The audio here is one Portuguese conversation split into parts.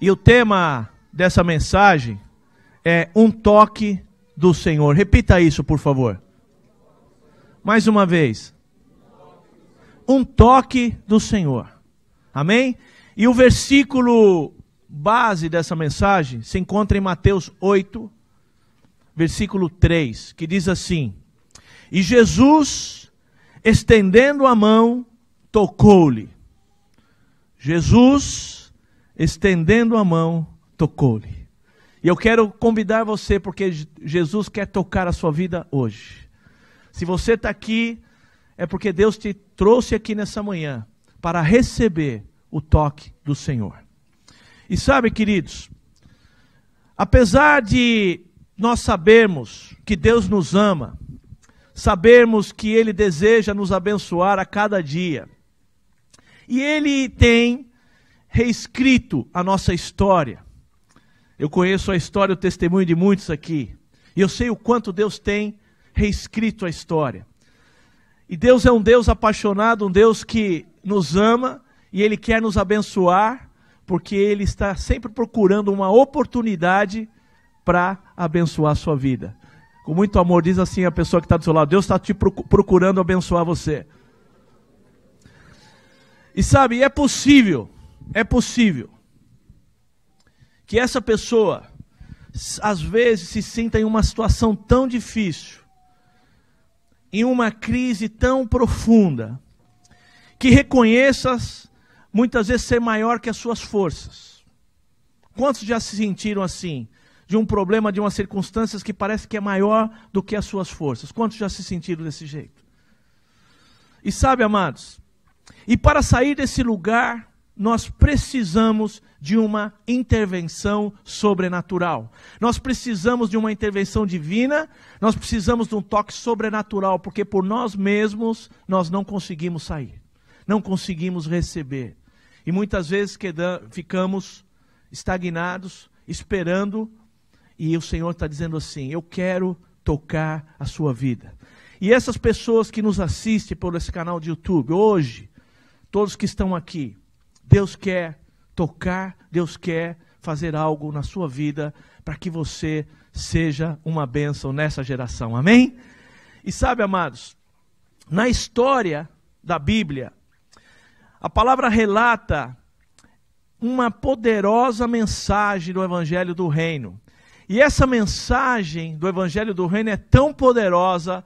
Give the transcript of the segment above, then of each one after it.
E o tema dessa mensagem é um toque do Senhor. Repita isso, por favor. Mais uma vez. Um toque do Senhor. Amém? E o versículo base dessa mensagem se encontra em Mateus 8, versículo 3, que diz assim: E Jesus estendendo a mão, tocou-lhe. Jesus, estendendo a mão, tocou-lhe. E eu quero convidar você, porque Jesus quer tocar a sua vida hoje. Se você está aqui, é porque Deus te trouxe aqui nessa manhã para receber o toque do Senhor. E sabe, queridos, apesar de nós sabermos que Deus nos ama, sabermos que Ele deseja nos abençoar a cada dia. E Ele tem reescrito a nossa história. Eu conheço a história, o testemunho de muitos aqui. E eu sei o quanto Deus tem reescrito a história. E Deus é um Deus apaixonado, um Deus que nos ama e Ele quer nos abençoar, porque Ele está sempre procurando uma oportunidade para abençoar a sua vida com muito amor, diz assim a pessoa que está do seu lado: Deus está te procurando abençoar você. E sabe, é possível, é possível que essa pessoa às vezes se sinta em uma situação tão difícil, em uma crise tão profunda, que reconheças muitas vezes ser maior que as suas forças. Quantos já se sentiram assim? de um problema, de umas circunstâncias que parece que é maior do que as suas forças. Quantos já se sentiram desse jeito? E sabe, amados, e para sair desse lugar, nós precisamos de uma intervenção sobrenatural. Nós precisamos de uma intervenção divina, nós precisamos de um toque sobrenatural, porque por nós mesmos nós não conseguimos sair, não conseguimos receber. E muitas vezes ficamos estagnados, esperando e o Senhor está dizendo assim: Eu quero tocar a sua vida. E essas pessoas que nos assistem por esse canal de YouTube, hoje, todos que estão aqui, Deus quer tocar, Deus quer fazer algo na sua vida para que você seja uma bênção nessa geração. Amém? E sabe, amados, na história da Bíblia, a palavra relata uma poderosa mensagem do Evangelho do Reino. E essa mensagem do Evangelho do Reino é tão poderosa,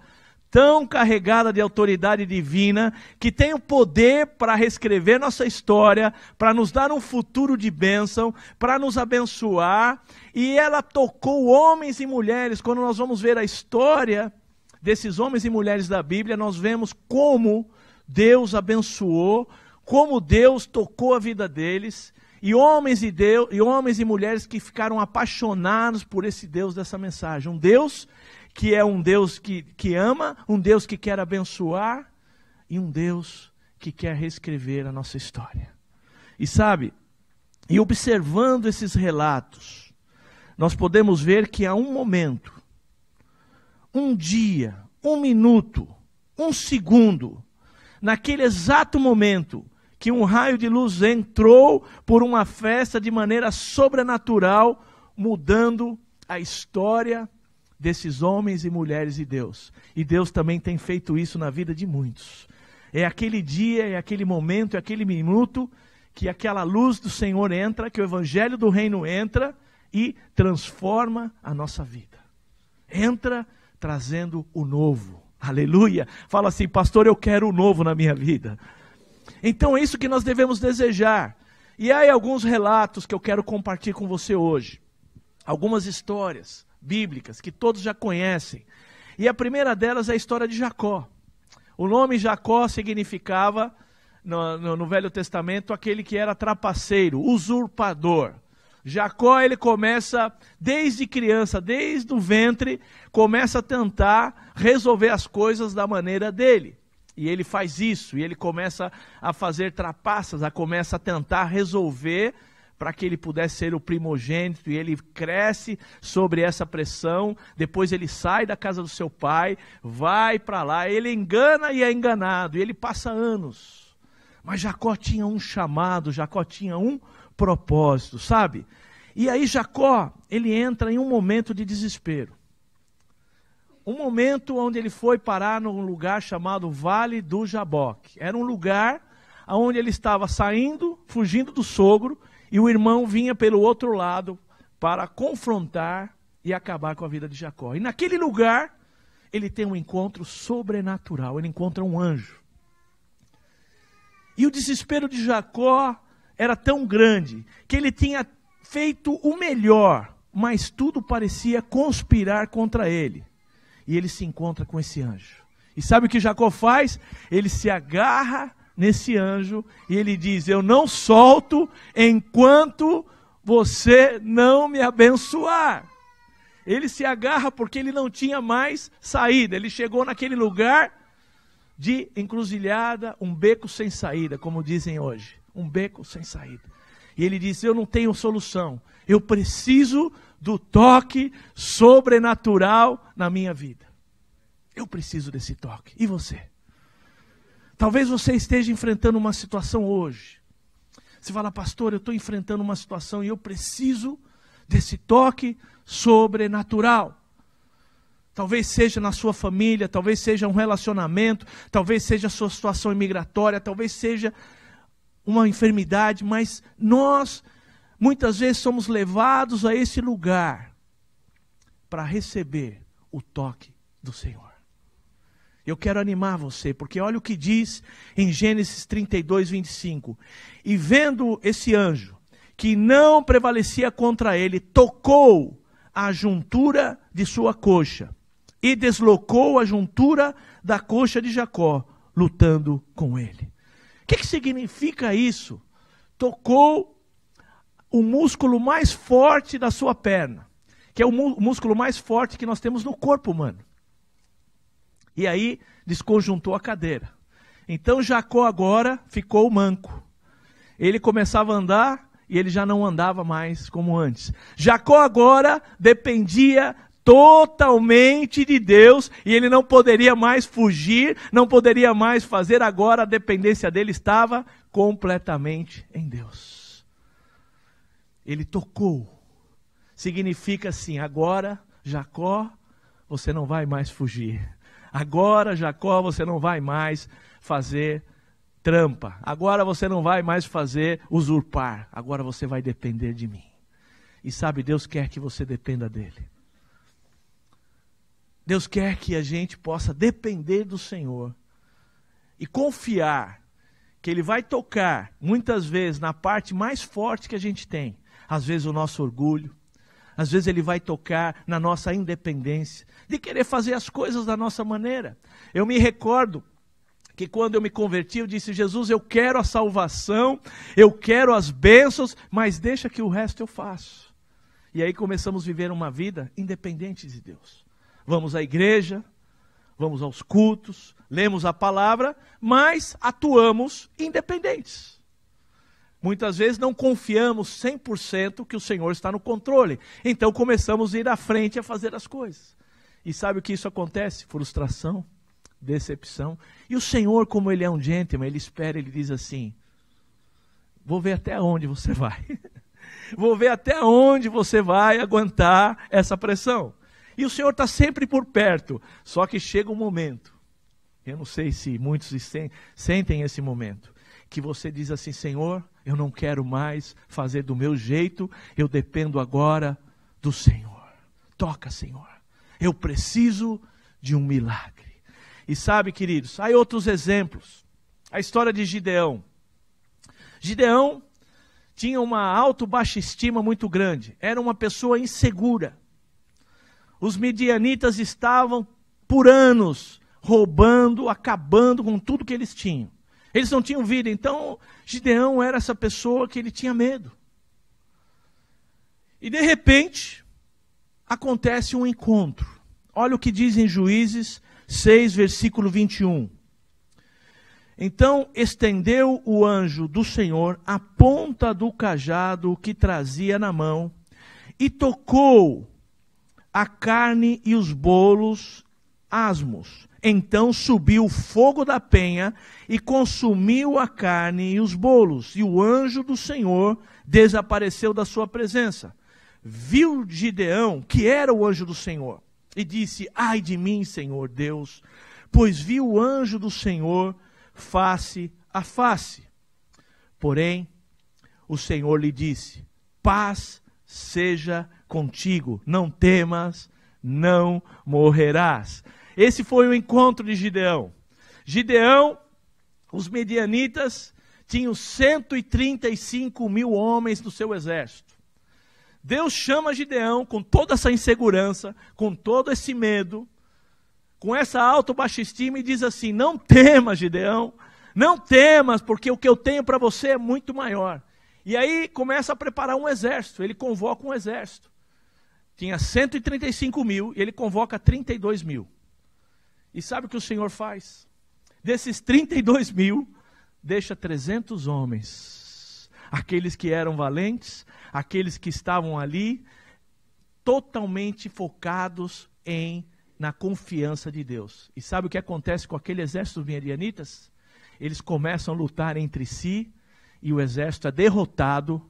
tão carregada de autoridade divina, que tem o poder para reescrever nossa história, para nos dar um futuro de bênção, para nos abençoar. E ela tocou homens e mulheres. Quando nós vamos ver a história desses homens e mulheres da Bíblia, nós vemos como Deus abençoou, como Deus tocou a vida deles e homens e, Deus, e homens e mulheres que ficaram apaixonados por esse Deus dessa mensagem. Um Deus que é um Deus que, que ama, um Deus que quer abençoar e um Deus que quer reescrever a nossa história. E sabe, e observando esses relatos, nós podemos ver que há um momento, um dia, um minuto, um segundo, naquele exato momento que um raio de luz entrou por uma festa de maneira sobrenatural, mudando a história desses homens e mulheres de Deus. E Deus também tem feito isso na vida de muitos. É aquele dia, é aquele momento, é aquele minuto que aquela luz do Senhor entra, que o evangelho do reino entra e transforma a nossa vida. Entra trazendo o novo. Aleluia. Fala assim, pastor, eu quero o novo na minha vida. Então é isso que nós devemos desejar. E há alguns relatos que eu quero compartilhar com você hoje. Algumas histórias bíblicas que todos já conhecem. E a primeira delas é a história de Jacó. O nome Jacó significava, no, no, no Velho Testamento, aquele que era trapaceiro, usurpador. Jacó, ele começa, desde criança, desde o ventre, começa a tentar resolver as coisas da maneira dele. E ele faz isso, e ele começa a fazer trapaças, a começa a tentar resolver para que ele pudesse ser o primogênito, e ele cresce sobre essa pressão. Depois ele sai da casa do seu pai, vai para lá, ele engana e é enganado, e ele passa anos. Mas Jacó tinha um chamado, Jacó tinha um propósito, sabe? E aí Jacó, ele entra em um momento de desespero um momento onde ele foi parar num lugar chamado Vale do Jaboque. Era um lugar onde ele estava saindo, fugindo do sogro, e o irmão vinha pelo outro lado para confrontar e acabar com a vida de Jacó. E naquele lugar, ele tem um encontro sobrenatural, ele encontra um anjo. E o desespero de Jacó era tão grande que ele tinha feito o melhor, mas tudo parecia conspirar contra ele e ele se encontra com esse anjo. E sabe o que Jacó faz? Ele se agarra nesse anjo e ele diz: Eu não solto enquanto você não me abençoar. Ele se agarra porque ele não tinha mais saída. Ele chegou naquele lugar de encruzilhada, um beco sem saída, como dizem hoje. Um beco sem saída. E ele diz: Eu não tenho solução. Eu preciso do toque sobrenatural na minha vida. Eu preciso desse toque. E você? Talvez você esteja enfrentando uma situação hoje. Você fala, pastor, eu estou enfrentando uma situação e eu preciso desse toque sobrenatural. Talvez seja na sua família, talvez seja um relacionamento, talvez seja a sua situação imigratória, talvez seja uma enfermidade, mas nós Muitas vezes somos levados a esse lugar para receber o toque do Senhor. Eu quero animar você, porque olha o que diz em Gênesis 32, 25. E vendo esse anjo, que não prevalecia contra ele, tocou a juntura de sua coxa e deslocou a juntura da coxa de Jacó, lutando com ele. O que, que significa isso? Tocou o músculo mais forte da sua perna, que é o músculo mais forte que nós temos no corpo humano. E aí desconjuntou a cadeira. Então Jacó agora ficou manco. Ele começava a andar e ele já não andava mais como antes. Jacó agora dependia totalmente de Deus e ele não poderia mais fugir, não poderia mais fazer agora, a dependência dele estava completamente em Deus. Ele tocou. Significa assim: agora, Jacó, você não vai mais fugir. Agora, Jacó, você não vai mais fazer trampa. Agora você não vai mais fazer usurpar. Agora você vai depender de mim. E sabe, Deus quer que você dependa dele. Deus quer que a gente possa depender do Senhor e confiar que Ele vai tocar, muitas vezes, na parte mais forte que a gente tem, às vezes o nosso orgulho, às vezes ele vai tocar na nossa independência, de querer fazer as coisas da nossa maneira. Eu me recordo que quando eu me converti, eu disse: Jesus, eu quero a salvação, eu quero as bênçãos, mas deixa que o resto eu faço. E aí começamos a viver uma vida independente de Deus. Vamos à igreja, vamos aos cultos, lemos a palavra, mas atuamos independentes. Muitas vezes não confiamos 100% que o Senhor está no controle. Então começamos a ir à frente a fazer as coisas. E sabe o que isso acontece? Frustração, decepção. E o Senhor, como ele é um gentleman, ele espera, ele diz assim: Vou ver até onde você vai. Vou ver até onde você vai aguentar essa pressão. E o Senhor está sempre por perto. Só que chega um momento. Eu não sei se muitos sentem esse momento. Que você diz assim: Senhor, eu não quero mais fazer do meu jeito, eu dependo agora do Senhor. Toca, Senhor. Eu preciso de um milagre. E sabe, queridos, há outros exemplos. A história de Gideão. Gideão tinha uma auto-baixa estima muito grande, era uma pessoa insegura. Os midianitas estavam por anos roubando, acabando com tudo que eles tinham. Eles não tinham vida, então Gideão era essa pessoa que ele tinha medo. E de repente, acontece um encontro. Olha o que diz em Juízes 6, versículo 21. Então estendeu o anjo do Senhor a ponta do cajado que trazia na mão e tocou a carne e os bolos asmos. Então subiu o fogo da penha e consumiu a carne e os bolos, e o anjo do Senhor desapareceu da sua presença. Viu Gideão, que era o anjo do Senhor, e disse: Ai de mim, Senhor Deus, pois vi o anjo do Senhor face a face. Porém, o Senhor lhe disse: Paz seja contigo, não temas, não morrerás. Esse foi o encontro de Gideão. Gideão, os medianitas, tinham 135 mil homens no seu exército. Deus chama Gideão com toda essa insegurança, com todo esse medo, com essa alta baixa estima e diz assim: Não temas, Gideão, não temas, porque o que eu tenho para você é muito maior. E aí começa a preparar um exército, ele convoca um exército. Tinha 135 mil e ele convoca 32 mil. E sabe o que o Senhor faz? Desses 32 mil, deixa 300 homens, aqueles que eram valentes, aqueles que estavam ali, totalmente focados em na confiança de Deus. E sabe o que acontece com aquele exército dos midianitas? Eles começam a lutar entre si e o exército é derrotado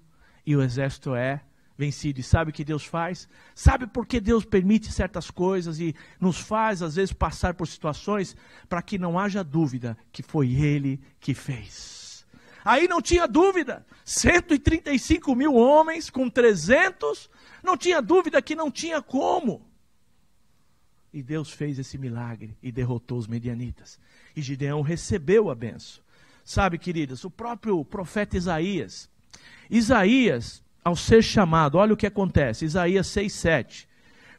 e o exército é vencido. E sabe o que Deus faz? Sabe por que Deus permite certas coisas e nos faz, às vezes, passar por situações para que não haja dúvida que foi Ele que fez. Aí não tinha dúvida. 135 mil homens com 300, não tinha dúvida que não tinha como. E Deus fez esse milagre e derrotou os medianitas. E Gideão recebeu a benção. Sabe, queridas, o próprio profeta Isaías. Isaías, ao ser chamado, olha o que acontece, Isaías 6,7.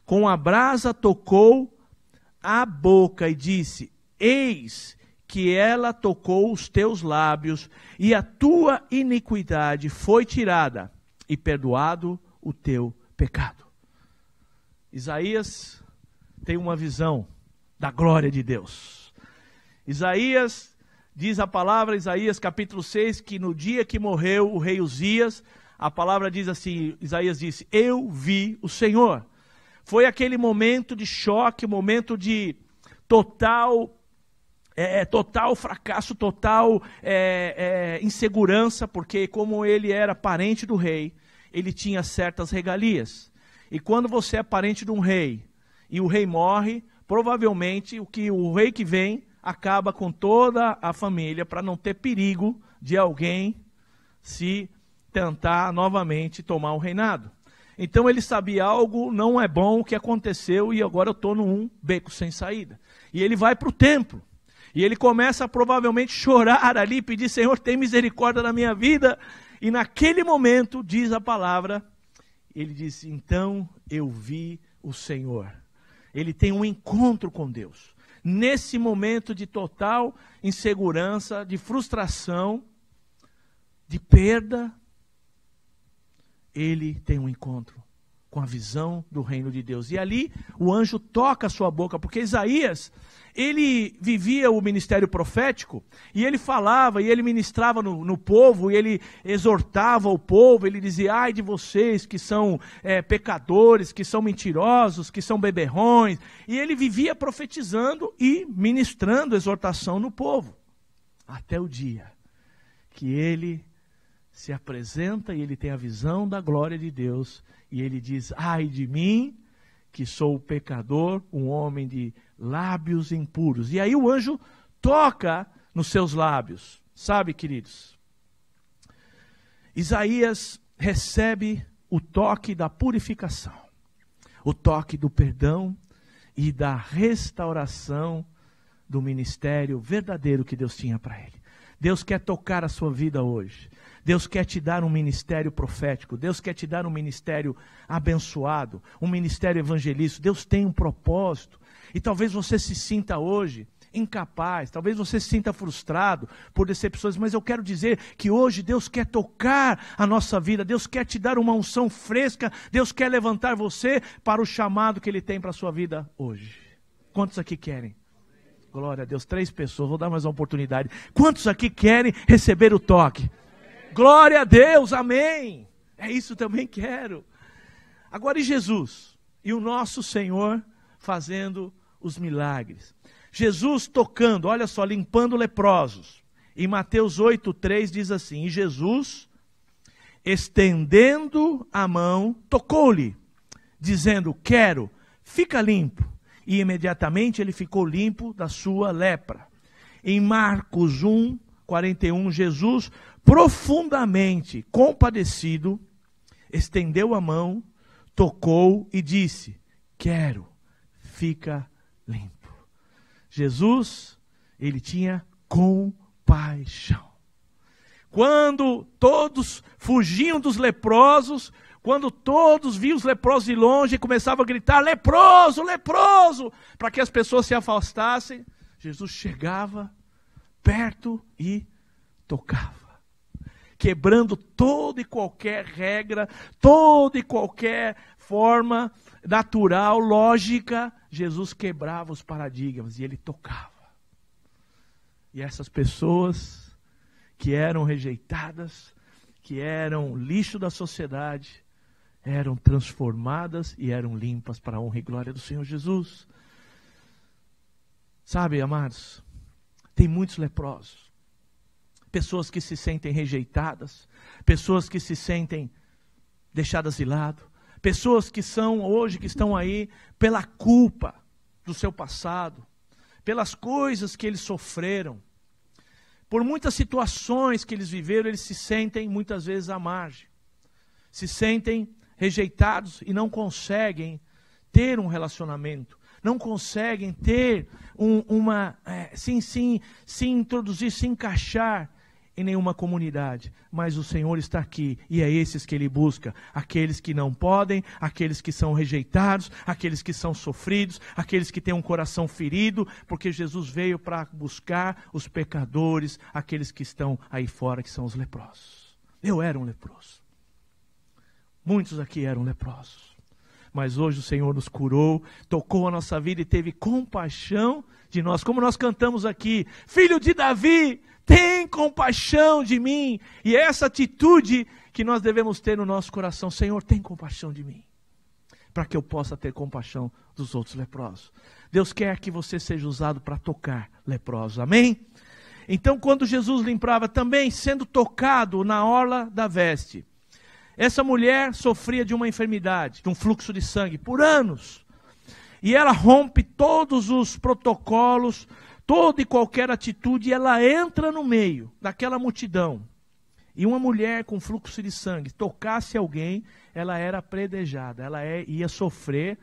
Com a brasa tocou a boca e disse: Eis que ela tocou os teus lábios, e a tua iniquidade foi tirada, e perdoado o teu pecado. Isaías tem uma visão da glória de Deus. Isaías diz a palavra, Isaías capítulo 6, que no dia que morreu o rei Uzias, a palavra diz assim: Isaías disse, Eu vi o Senhor. Foi aquele momento de choque, momento de total é, é, total fracasso, total é, é, insegurança, porque como ele era parente do rei, ele tinha certas regalias. E quando você é parente de um rei e o rei morre, provavelmente o que o rei que vem acaba com toda a família para não ter perigo de alguém se tentar novamente tomar o reinado. Então ele sabia algo não é bom o que aconteceu e agora eu estou num beco sem saída. E ele vai para o templo. E ele começa a provavelmente chorar ali, pedir: Senhor, tem misericórdia da minha vida. E naquele momento, diz a palavra, ele diz: Então eu vi o Senhor. Ele tem um encontro com Deus. Nesse momento de total insegurança, de frustração, de perda, ele tem um encontro com a visão do reino de Deus. E ali o anjo toca a sua boca, porque Isaías, ele vivia o ministério profético, e ele falava, e ele ministrava no, no povo, e ele exortava o povo, ele dizia, ai de vocês que são é, pecadores, que são mentirosos, que são beberrões, e ele vivia profetizando e ministrando exortação no povo, até o dia que ele se apresenta e ele tem a visão da glória de Deus e ele diz: Ai de mim, que sou o pecador, um homem de lábios impuros. E aí o anjo toca nos seus lábios. Sabe, queridos? Isaías recebe o toque da purificação, o toque do perdão e da restauração do ministério verdadeiro que Deus tinha para ele. Deus quer tocar a sua vida hoje. Deus quer te dar um ministério profético, Deus quer te dar um ministério abençoado, um ministério evangelístico. Deus tem um propósito. E talvez você se sinta hoje incapaz, talvez você se sinta frustrado por decepções, mas eu quero dizer que hoje Deus quer tocar a nossa vida, Deus quer te dar uma unção fresca, Deus quer levantar você para o chamado que Ele tem para a sua vida hoje. Quantos aqui querem? Glória a Deus, três pessoas, vou dar mais uma oportunidade. Quantos aqui querem receber o toque? Glória a Deus, amém. É isso também quero. Agora, e Jesus? E o nosso Senhor fazendo os milagres. Jesus tocando, olha só, limpando leprosos. Em Mateus 8, 3 diz assim: E Jesus, estendendo a mão, tocou-lhe, dizendo: Quero, fica limpo. E imediatamente ele ficou limpo da sua lepra. Em Marcos 1, 41, Jesus profundamente compadecido, estendeu a mão, tocou e disse: Quero, fica limpo. Jesus, ele tinha compaixão. Quando todos fugiam dos leprosos, quando todos viam os leprosos de longe e começavam a gritar: leproso, leproso, para que as pessoas se afastassem, Jesus chegava perto e tocava quebrando toda e qualquer regra, toda e qualquer forma natural, lógica, Jesus quebrava os paradigmas e ele tocava. E essas pessoas que eram rejeitadas, que eram lixo da sociedade, eram transformadas e eram limpas para a honra e glória do Senhor Jesus. Sabe, amados, tem muitos leprosos pessoas que se sentem rejeitadas, pessoas que se sentem deixadas de lado, pessoas que são hoje que estão aí pela culpa do seu passado, pelas coisas que eles sofreram, por muitas situações que eles viveram, eles se sentem muitas vezes à margem, se sentem rejeitados e não conseguem ter um relacionamento, não conseguem ter um, uma, é, sim, sim, se introduzir, se encaixar em nenhuma comunidade, mas o Senhor está aqui e é esses que ele busca: aqueles que não podem, aqueles que são rejeitados, aqueles que são sofridos, aqueles que têm um coração ferido, porque Jesus veio para buscar os pecadores, aqueles que estão aí fora, que são os leprosos. Eu era um leproso. Muitos aqui eram leprosos. Mas hoje o Senhor nos curou, tocou a nossa vida e teve compaixão de nós. Como nós cantamos aqui, filho de Davi, tem compaixão de mim. E é essa atitude que nós devemos ter no nosso coração: Senhor, tem compaixão de mim, para que eu possa ter compaixão dos outros leprosos. Deus quer que você seja usado para tocar leprosos, amém? Então, quando Jesus limpava, também sendo tocado na orla da veste, essa mulher sofria de uma enfermidade, de um fluxo de sangue, por anos e ela rompe todos os protocolos, toda e qualquer atitude, e ela entra no meio daquela multidão. E uma mulher com fluxo de sangue tocasse alguém, ela era predejada, ela é, ia sofrer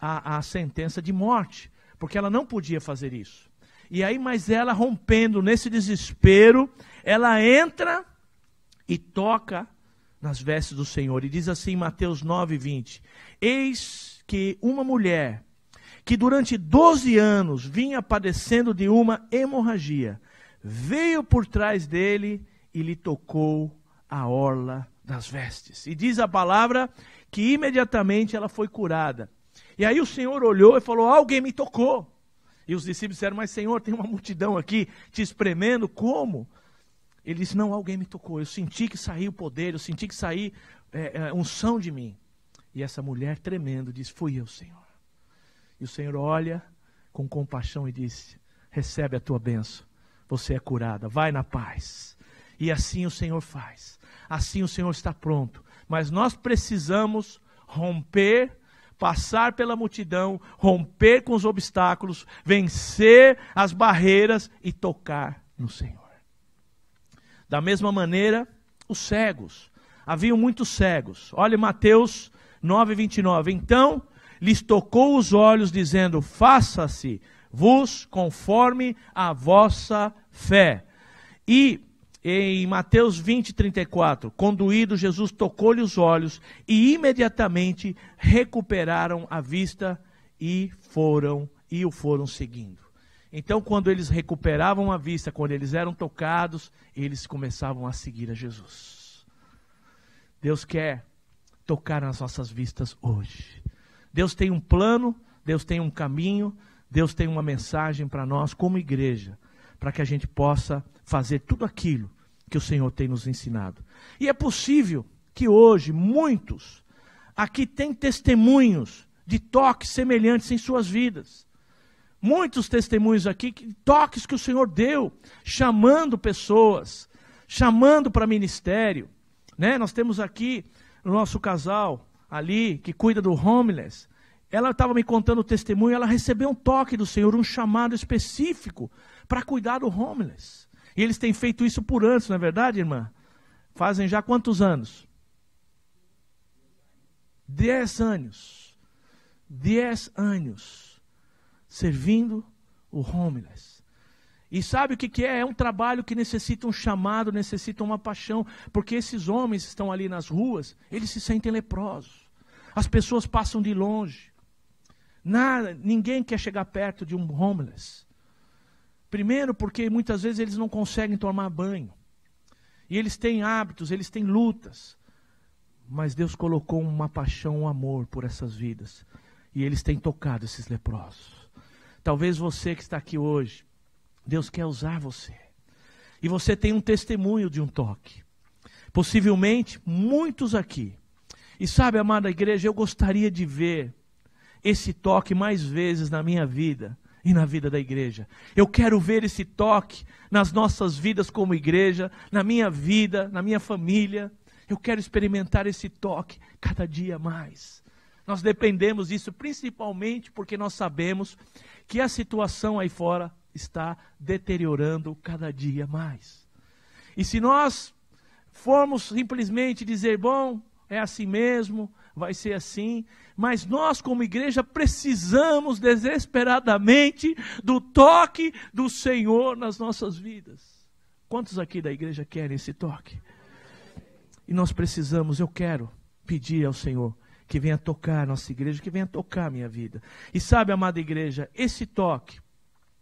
a, a sentença de morte, porque ela não podia fazer isso. E aí, mas ela rompendo nesse desespero, ela entra e toca nas vestes do Senhor. E diz assim, Mateus 9, 20: Eis que uma mulher que durante 12 anos vinha padecendo de uma hemorragia, veio por trás dele e lhe tocou a orla das vestes. E diz a palavra que imediatamente ela foi curada. E aí o Senhor olhou e falou: Alguém me tocou. E os discípulos disseram: Mas Senhor, tem uma multidão aqui te espremendo, como? Ele disse: Não, alguém me tocou. Eu senti que saiu o poder, eu senti que saiu é, é, unção de mim. E essa mulher tremendo disse: Fui eu, Senhor. E o Senhor olha com compaixão e diz: Recebe a tua bênção, você é curada, vai na paz. E assim o Senhor faz, assim o Senhor está pronto. Mas nós precisamos romper passar pela multidão, romper com os obstáculos, vencer as barreiras e tocar no Senhor. Da mesma maneira, os cegos. Havia muitos cegos. Olhe Mateus 9, 29. Então lhes tocou os olhos, dizendo: Faça-se vos conforme a vossa fé. E em Mateus 20, 34, conduído, Jesus tocou-lhe os olhos e imediatamente recuperaram a vista e foram e o foram seguindo. Então, quando eles recuperavam a vista, quando eles eram tocados, eles começavam a seguir a Jesus. Deus quer tocar nas nossas vistas hoje. Deus tem um plano, Deus tem um caminho, Deus tem uma mensagem para nós como igreja, para que a gente possa fazer tudo aquilo que o Senhor tem nos ensinado. E é possível que hoje muitos aqui têm testemunhos de toques semelhantes em suas vidas. Muitos testemunhos aqui, toques que o Senhor deu, chamando pessoas, chamando para ministério. Né? Nós temos aqui o nosso casal, ali, que cuida do homeless, ela estava me contando o testemunho, ela recebeu um toque do Senhor, um chamado específico para cuidar do homeless. E eles têm feito isso por anos, não é verdade, irmã? Fazem já quantos anos? Dez anos. Dez anos. Servindo o homeless. E sabe o que, que é? É um trabalho que necessita um chamado, necessita uma paixão, porque esses homens estão ali nas ruas, eles se sentem leprosos. As pessoas passam de longe. Nada, ninguém quer chegar perto de um homeless. Primeiro, porque muitas vezes eles não conseguem tomar banho. E eles têm hábitos, eles têm lutas. Mas Deus colocou uma paixão, um amor por essas vidas. E eles têm tocado esses leprosos. Talvez você que está aqui hoje, Deus quer usar você. E você tem um testemunho de um toque. Possivelmente, muitos aqui e sabe, amada igreja, eu gostaria de ver esse toque mais vezes na minha vida e na vida da igreja. Eu quero ver esse toque nas nossas vidas como igreja, na minha vida, na minha família. Eu quero experimentar esse toque cada dia mais. Nós dependemos disso principalmente porque nós sabemos que a situação aí fora está deteriorando cada dia mais. E se nós formos simplesmente dizer, bom, é assim mesmo, vai ser assim. Mas nós, como igreja, precisamos desesperadamente do toque do Senhor nas nossas vidas. Quantos aqui da igreja querem esse toque? E nós precisamos, eu quero pedir ao Senhor que venha tocar a nossa igreja, que venha tocar a minha vida. E sabe, amada igreja, esse toque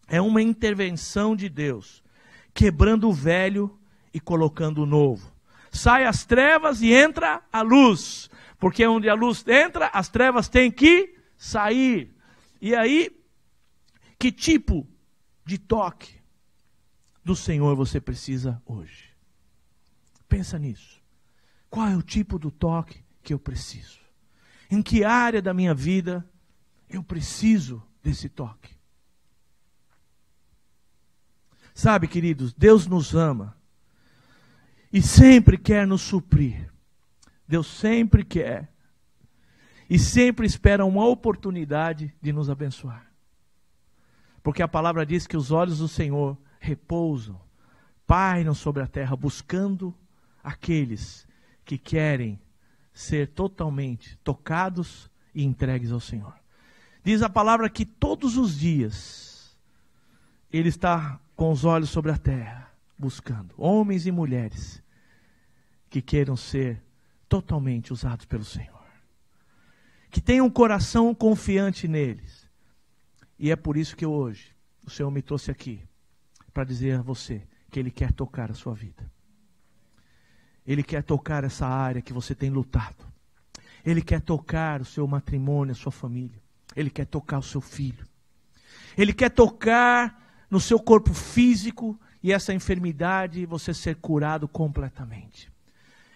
é uma intervenção de Deus, quebrando o velho e colocando o novo sai as trevas e entra a luz. Porque onde a luz entra, as trevas têm que sair. E aí, que tipo de toque do Senhor você precisa hoje? Pensa nisso. Qual é o tipo do toque que eu preciso? Em que área da minha vida eu preciso desse toque? Sabe, queridos, Deus nos ama e sempre quer nos suprir. Deus sempre quer e sempre espera uma oportunidade de nos abençoar. Porque a palavra diz que os olhos do Senhor repousam, pairam sobre a terra, buscando aqueles que querem ser totalmente tocados e entregues ao Senhor. Diz a palavra que todos os dias Ele está com os olhos sobre a terra, buscando homens e mulheres que queiram ser totalmente usados pelo Senhor. Que tenham um coração confiante neles. E é por isso que hoje o Senhor me trouxe aqui para dizer a você que Ele quer tocar a sua vida. Ele quer tocar essa área que você tem lutado. Ele quer tocar o seu matrimônio, a sua família. Ele quer tocar o seu filho. Ele quer tocar no seu corpo físico e essa enfermidade você ser curado completamente.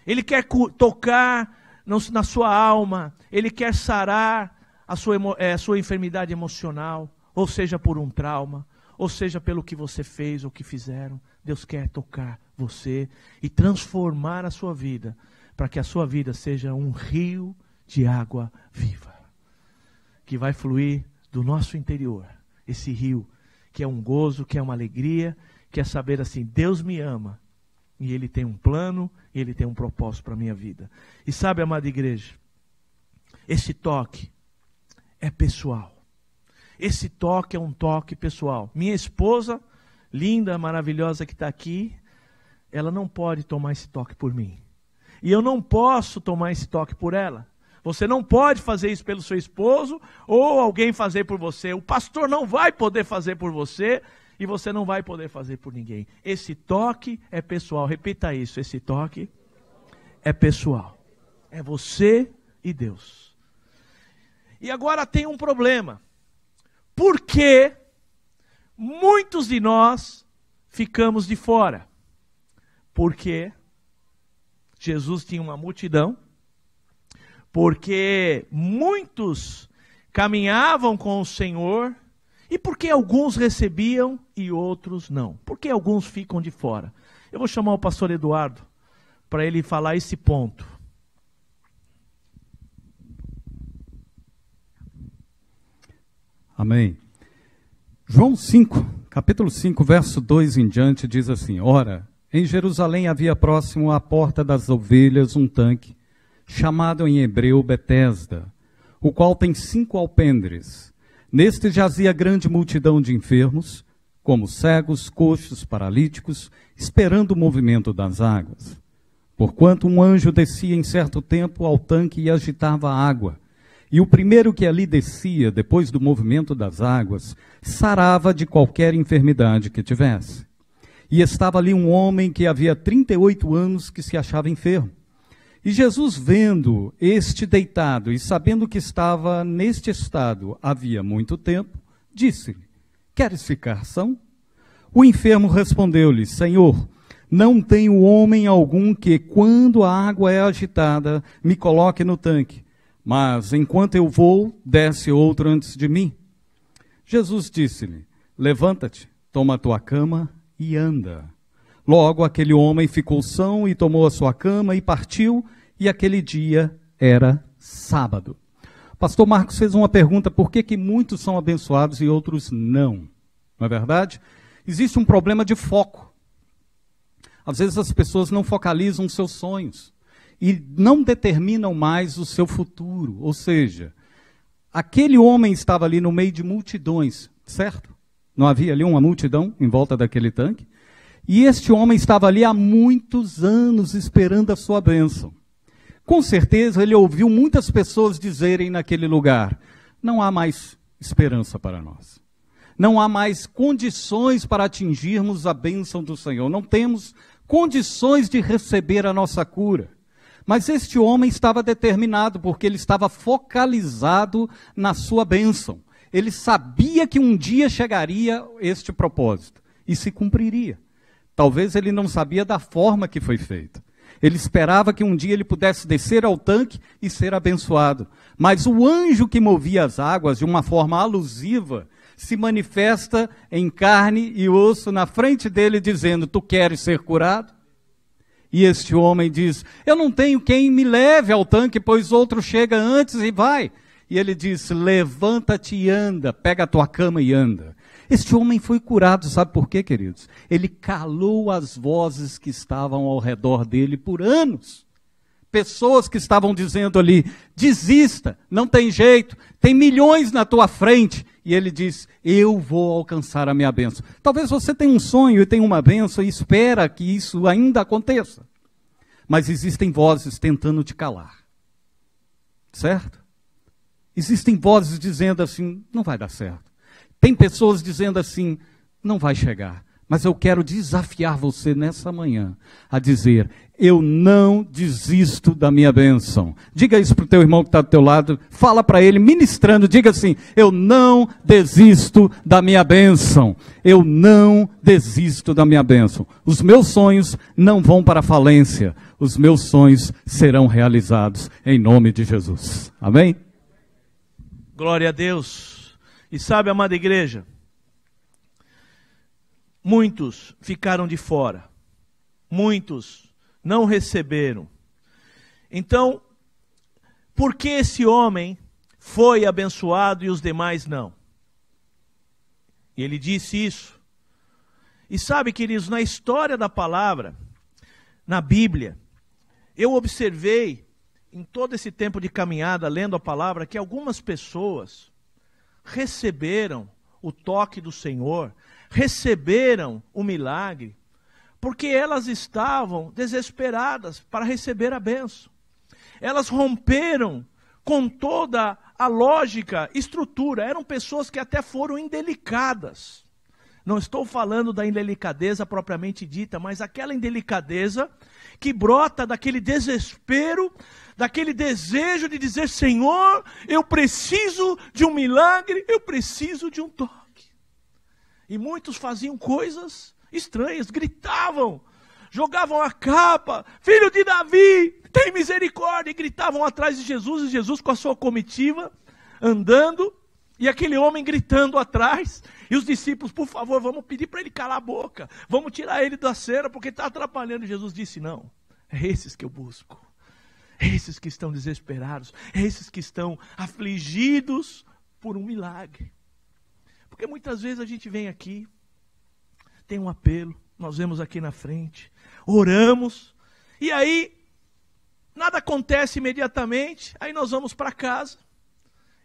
Ele quer tocar na sua alma, ele quer sarar a sua, é, a sua enfermidade emocional, ou seja, por um trauma, ou seja, pelo que você fez ou que fizeram. Deus quer tocar você e transformar a sua vida, para que a sua vida seja um rio de água viva, que vai fluir do nosso interior. Esse rio que é um gozo, que é uma alegria, que é saber assim: Deus me ama e Ele tem um plano, Ele tem um propósito para a minha vida. E sabe, amada igreja, esse toque é pessoal. Esse toque é um toque pessoal. Minha esposa, linda, maravilhosa que está aqui, ela não pode tomar esse toque por mim. E eu não posso tomar esse toque por ela. Você não pode fazer isso pelo seu esposo ou alguém fazer por você. O pastor não vai poder fazer por você, e você não vai poder fazer por ninguém. Esse toque é pessoal. Repita isso: esse toque é pessoal. É você e Deus. E agora tem um problema. Porque muitos de nós ficamos de fora? Porque Jesus tinha uma multidão, porque muitos caminhavam com o Senhor, e por que alguns recebiam e outros não? Por que alguns ficam de fora? Eu vou chamar o pastor Eduardo para ele falar esse ponto. Amém. João 5, capítulo 5, verso 2 em diante, diz assim: Ora, em Jerusalém havia próximo à porta das ovelhas um tanque, chamado em hebreu Betesda, o qual tem cinco alpendres Neste jazia grande multidão de enfermos, como cegos, coxos, paralíticos, esperando o movimento das águas. Porquanto um anjo descia em certo tempo ao tanque e agitava a água. E o primeiro que ali descia, depois do movimento das águas, sarava de qualquer enfermidade que tivesse. E estava ali um homem que havia 38 anos que se achava enfermo. E Jesus, vendo este deitado e sabendo que estava neste estado havia muito tempo, disse-lhe: Queres ficar são? O enfermo respondeu-lhe: Senhor, não tenho homem algum que, quando a água é agitada, me coloque no tanque, mas enquanto eu vou, desce outro antes de mim. Jesus disse-lhe: Levanta-te, toma a tua cama e anda. Logo, aquele homem ficou são e tomou a sua cama e partiu, e aquele dia era sábado. Pastor Marcos fez uma pergunta: por que, que muitos são abençoados e outros não? Não é verdade? Existe um problema de foco. Às vezes as pessoas não focalizam os seus sonhos e não determinam mais o seu futuro. Ou seja, aquele homem estava ali no meio de multidões, certo? Não havia ali uma multidão em volta daquele tanque? E este homem estava ali há muitos anos esperando a sua bênção. Com certeza ele ouviu muitas pessoas dizerem naquele lugar: não há mais esperança para nós. Não há mais condições para atingirmos a bênção do Senhor. Não temos condições de receber a nossa cura. Mas este homem estava determinado, porque ele estava focalizado na sua bênção. Ele sabia que um dia chegaria este propósito e se cumpriria. Talvez ele não sabia da forma que foi feito. Ele esperava que um dia ele pudesse descer ao tanque e ser abençoado. Mas o anjo que movia as águas de uma forma alusiva se manifesta em carne e osso na frente dele, dizendo: Tu queres ser curado? E este homem diz: Eu não tenho quem me leve ao tanque, pois outro chega antes e vai. E ele diz: Levanta-te e anda, pega a tua cama e anda. Este homem foi curado, sabe por quê, queridos? Ele calou as vozes que estavam ao redor dele por anos. Pessoas que estavam dizendo ali: desista, não tem jeito, tem milhões na tua frente. E ele diz: Eu vou alcançar a minha bênção. Talvez você tenha um sonho e tenha uma bênção e espera que isso ainda aconteça. Mas existem vozes tentando te calar. Certo? Existem vozes dizendo assim: não vai dar certo. Tem pessoas dizendo assim: não vai chegar. Mas eu quero desafiar você nessa manhã a dizer: eu não desisto da minha bênção. Diga isso para o teu irmão que está do teu lado, fala para ele, ministrando, diga assim: eu não desisto da minha bênção. Eu não desisto da minha bênção. Os meus sonhos não vão para a falência, os meus sonhos serão realizados em nome de Jesus. Amém? Glória a Deus. E sabe, amada igreja, muitos ficaram de fora, muitos não receberam. Então, por que esse homem foi abençoado e os demais não? E ele disse isso. E sabe, queridos, na história da palavra, na Bíblia, eu observei em todo esse tempo de caminhada lendo a palavra que algumas pessoas receberam o toque do Senhor, receberam o milagre, porque elas estavam desesperadas para receber a benção. Elas romperam com toda a lógica, estrutura. Eram pessoas que até foram indelicadas não estou falando da indelicadeza propriamente dita, mas aquela indelicadeza que brota daquele desespero, daquele desejo de dizer: Senhor, eu preciso de um milagre, eu preciso de um toque. E muitos faziam coisas estranhas, gritavam, jogavam a capa, filho de Davi, tem misericórdia, e gritavam atrás de Jesus, e Jesus com a sua comitiva andando e aquele homem gritando atrás, e os discípulos, por favor, vamos pedir para ele calar a boca, vamos tirar ele da cena, porque está atrapalhando. Jesus disse: Não, é esses que eu busco, é esses que estão desesperados, é esses que estão afligidos por um milagre. Porque muitas vezes a gente vem aqui, tem um apelo, nós vemos aqui na frente, oramos, e aí nada acontece imediatamente, aí nós vamos para casa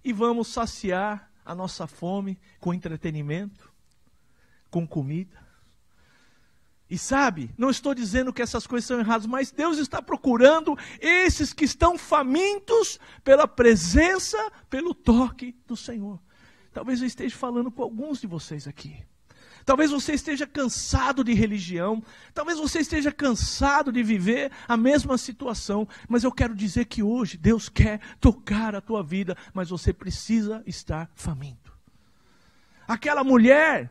e vamos saciar a nossa fome com entretenimento, com comida. E sabe, não estou dizendo que essas coisas são erradas, mas Deus está procurando esses que estão famintos pela presença, pelo toque do Senhor. Talvez eu esteja falando com alguns de vocês aqui. Talvez você esteja cansado de religião, talvez você esteja cansado de viver a mesma situação, mas eu quero dizer que hoje Deus quer tocar a tua vida, mas você precisa estar faminto. Aquela mulher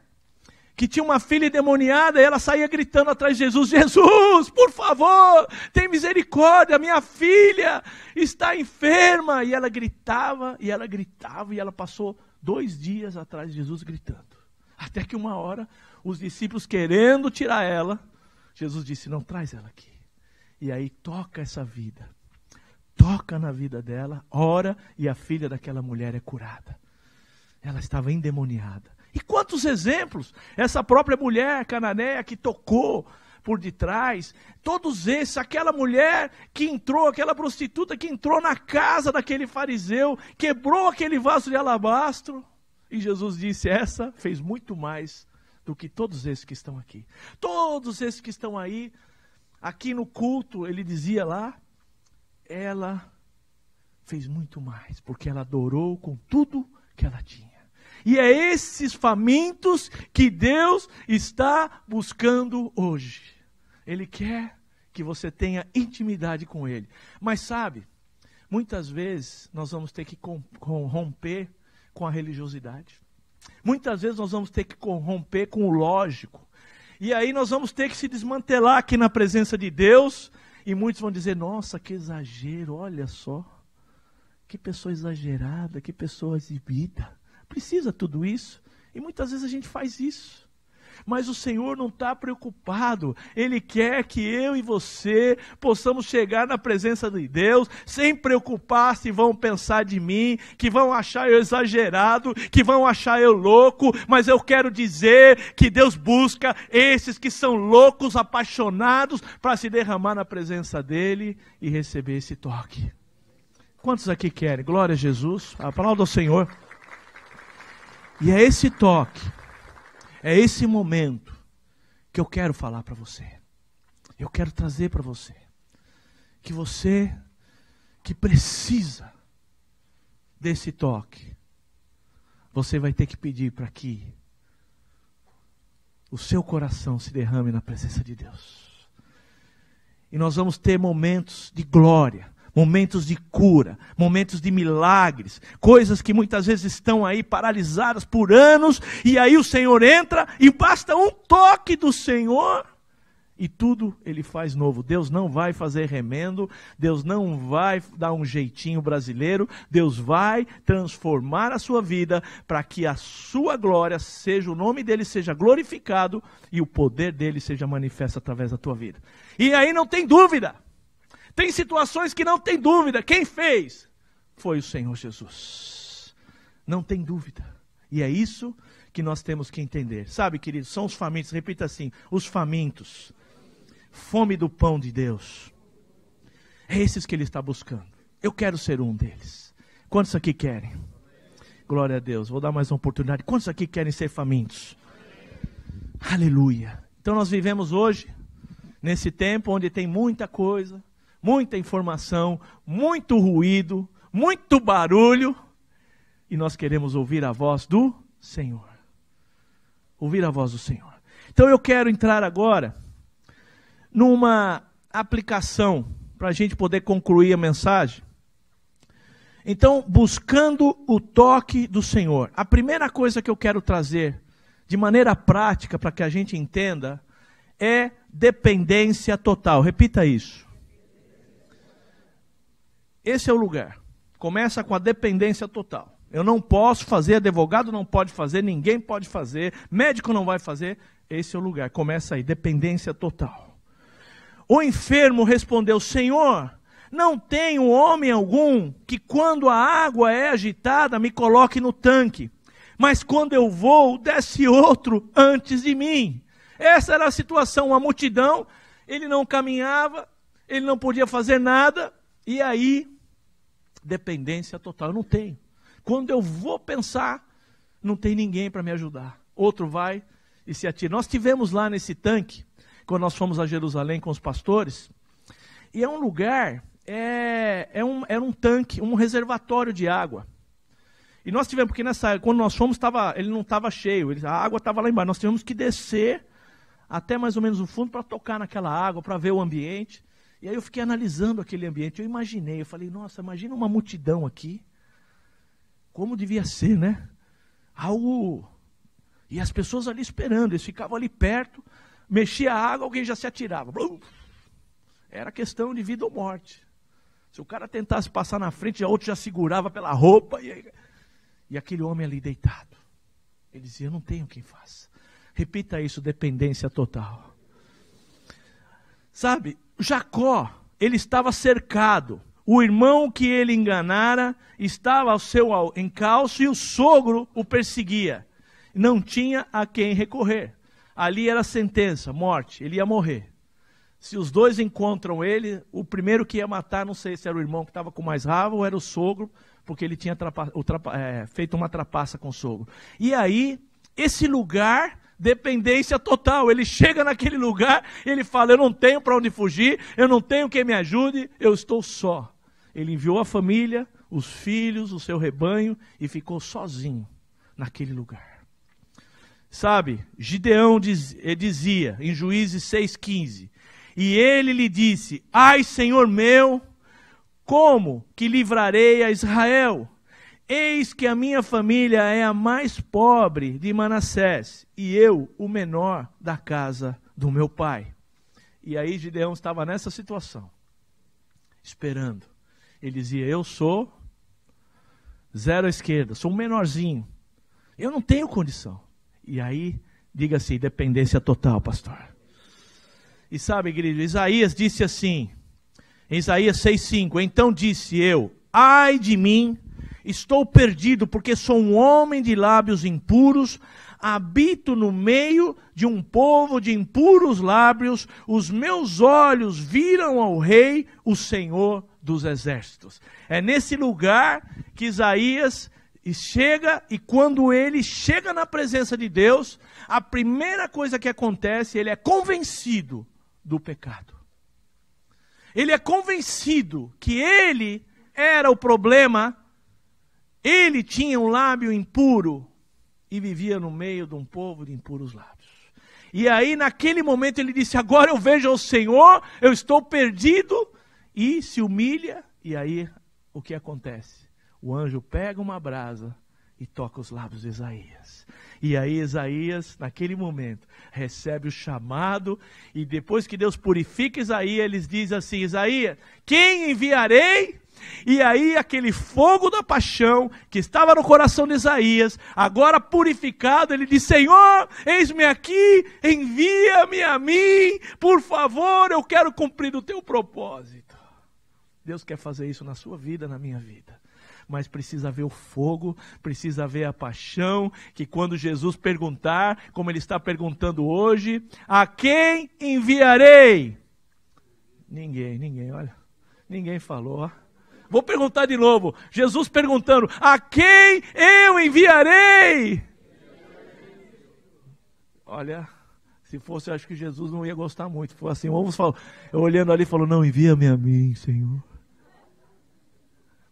que tinha uma filha demoniada, e ela saía gritando atrás de Jesus: Jesus, por favor, tem misericórdia, minha filha está enferma. E ela gritava, e ela gritava, e ela passou dois dias atrás de Jesus gritando. Até que uma hora, os discípulos querendo tirar ela, Jesus disse: Não, traz ela aqui. E aí toca essa vida, toca na vida dela, ora, e a filha daquela mulher é curada. Ela estava endemoniada. E quantos exemplos! Essa própria mulher cananeia que tocou por detrás, todos esses, aquela mulher que entrou, aquela prostituta que entrou na casa daquele fariseu, quebrou aquele vaso de alabastro. E Jesus disse: Essa fez muito mais do que todos esses que estão aqui. Todos esses que estão aí, aqui no culto, ele dizia lá, ela fez muito mais, porque ela adorou com tudo que ela tinha. E é esses famintos que Deus está buscando hoje. Ele quer que você tenha intimidade com Ele. Mas sabe, muitas vezes nós vamos ter que romper com a religiosidade. Muitas vezes nós vamos ter que corromper com o lógico. E aí nós vamos ter que se desmantelar aqui na presença de Deus. E muitos vão dizer: nossa, que exagero, olha só. Que pessoa exagerada, que pessoa exibida. Precisa tudo isso. E muitas vezes a gente faz isso. Mas o Senhor não está preocupado. Ele quer que eu e você possamos chegar na presença de Deus sem preocupar se vão pensar de mim, que vão achar eu exagerado, que vão achar eu louco. Mas eu quero dizer que Deus busca esses que são loucos, apaixonados, para se derramar na presença dEle e receber esse toque. Quantos aqui querem? Glória a Jesus. Aplauda ao Senhor. E é esse toque é esse momento que eu quero falar para você. Eu quero trazer para você que você que precisa desse toque, você vai ter que pedir para que o seu coração se derrame na presença de Deus. E nós vamos ter momentos de glória momentos de cura, momentos de milagres, coisas que muitas vezes estão aí paralisadas por anos, e aí o Senhor entra e basta um toque do Senhor e tudo ele faz novo. Deus não vai fazer remendo, Deus não vai dar um jeitinho brasileiro, Deus vai transformar a sua vida para que a sua glória seja o nome dele seja glorificado e o poder dele seja manifesto através da tua vida. E aí não tem dúvida. Tem situações que não tem dúvida. Quem fez? Foi o Senhor Jesus. Não tem dúvida. E é isso que nós temos que entender. Sabe, queridos, são os famintos, repita assim: os famintos. Fome do pão de Deus. É esses que ele está buscando. Eu quero ser um deles. Quantos aqui querem? Glória a Deus. Vou dar mais uma oportunidade. Quantos aqui querem ser famintos? Aleluia. Então nós vivemos hoje, nesse tempo onde tem muita coisa, muita informação, muito ruído, muito barulho, e nós queremos ouvir a voz do Senhor. Ouvir a voz do Senhor. Então eu quero entrar agora numa aplicação para a gente poder concluir a mensagem. Então, buscando o toque do Senhor. A primeira coisa que eu quero trazer de maneira prática para que a gente entenda é dependência total. Repita isso. Esse é o lugar. Começa com a dependência total. Eu não posso fazer, advogado não pode fazer, ninguém pode fazer, médico não vai fazer. Esse é o lugar. Começa aí, dependência total. O enfermo respondeu: Senhor, não tenho homem algum que, quando a água é agitada, me coloque no tanque. Mas quando eu vou, desce outro antes de mim. Essa era a situação, uma multidão, ele não caminhava, ele não podia fazer nada, e aí dependência total. Eu não tenho. Quando eu vou pensar, não tem ninguém para me ajudar. Outro vai e se atira. Nós tivemos lá nesse tanque, quando nós fomos a Jerusalém com os pastores, e é um lugar, é, é um, era um tanque, um reservatório de água. E nós tivemos, porque nessa quando nós fomos, tava, ele não estava cheio, ele, a água estava lá embaixo. Nós tivemos que descer até mais ou menos o fundo para tocar naquela água, para ver o ambiente. E aí eu fiquei analisando aquele ambiente, eu imaginei, eu falei, nossa, imagina uma multidão aqui. Como devia ser, né? Algo. E as pessoas ali esperando, eles ficavam ali perto, mexia a água, alguém já se atirava. Era questão de vida ou morte. Se o cara tentasse passar na frente, a outro já segurava pela roupa. E, e aquele homem ali deitado. Ele dizia: Eu não tenho quem faça. Repita isso: dependência total. Sabe, Jacó, ele estava cercado. O irmão que ele enganara estava ao seu encalço e o sogro o perseguia. Não tinha a quem recorrer. Ali era sentença, morte, ele ia morrer. Se os dois encontram ele, o primeiro que ia matar, não sei se era o irmão que estava com mais raiva ou era o sogro, porque ele tinha trapa, trapa, é, feito uma trapaça com o sogro. E aí, esse lugar dependência total. Ele chega naquele lugar, ele fala: Eu não tenho para onde fugir, eu não tenho quem me ajude, eu estou só. Ele enviou a família, os filhos, o seu rebanho e ficou sozinho naquele lugar. Sabe, Gideão diz, eh, dizia em Juízes 6,15: E ele lhe disse: Ai, Senhor meu, como que livrarei a Israel? Eis que a minha família é a mais pobre de Manassés, e eu o menor da casa do meu pai. E aí Gideão estava nessa situação, esperando. Ele dizia: Eu sou zero à esquerda, sou o menorzinho. Eu não tenho condição. E aí, diga-se, dependência total, pastor. E sabe, igreja, Isaías disse assim, em Isaías 6,5: Então disse eu, ai de mim, Estou perdido porque sou um homem de lábios impuros, habito no meio de um povo de impuros lábios, os meus olhos viram ao Rei, o Senhor dos Exércitos. É nesse lugar que Isaías chega, e quando ele chega na presença de Deus, a primeira coisa que acontece, ele é convencido do pecado. Ele é convencido que ele era o problema ele tinha um lábio impuro e vivia no meio de um povo de impuros lábios. E aí, naquele momento, ele disse: Agora eu vejo o Senhor, eu estou perdido, e se humilha. E aí, o que acontece? O anjo pega uma brasa e toca os lábios de Isaías. E aí, Isaías, naquele momento, recebe o chamado, e depois que Deus purifica Isaías, eles dizem assim: Isaías, quem enviarei? E aí, aquele fogo da paixão que estava no coração de Isaías, agora purificado, ele diz: Senhor, eis-me aqui, envia-me a mim, por favor, eu quero cumprir o teu propósito. Deus quer fazer isso na sua vida, na minha vida mas precisa ver o fogo, precisa ver a paixão, que quando Jesus perguntar, como ele está perguntando hoje, a quem enviarei? Ninguém, ninguém, olha, ninguém falou. Vou perguntar de novo. Jesus perguntando: A quem eu enviarei? Olha, se fosse, eu acho que Jesus não ia gostar muito. Foi assim, vamos falar. Eu olhando ali, falou: Não, envia-me a mim, Senhor.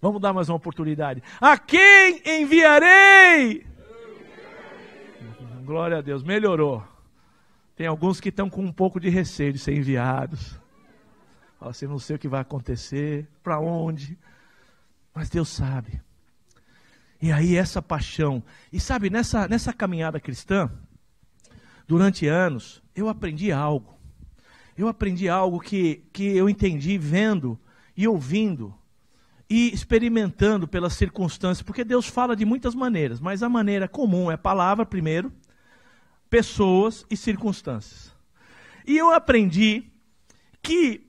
Vamos dar mais uma oportunidade. A quem enviarei? Glória a Deus, melhorou. Tem alguns que estão com um pouco de receio de ser enviados. Fala assim, não sei o que vai acontecer, para onde. Mas Deus sabe. E aí essa paixão. E sabe, nessa, nessa caminhada cristã, durante anos, eu aprendi algo. Eu aprendi algo que, que eu entendi vendo e ouvindo e experimentando pelas circunstâncias, porque Deus fala de muitas maneiras, mas a maneira comum é palavra primeiro, pessoas e circunstâncias. E eu aprendi que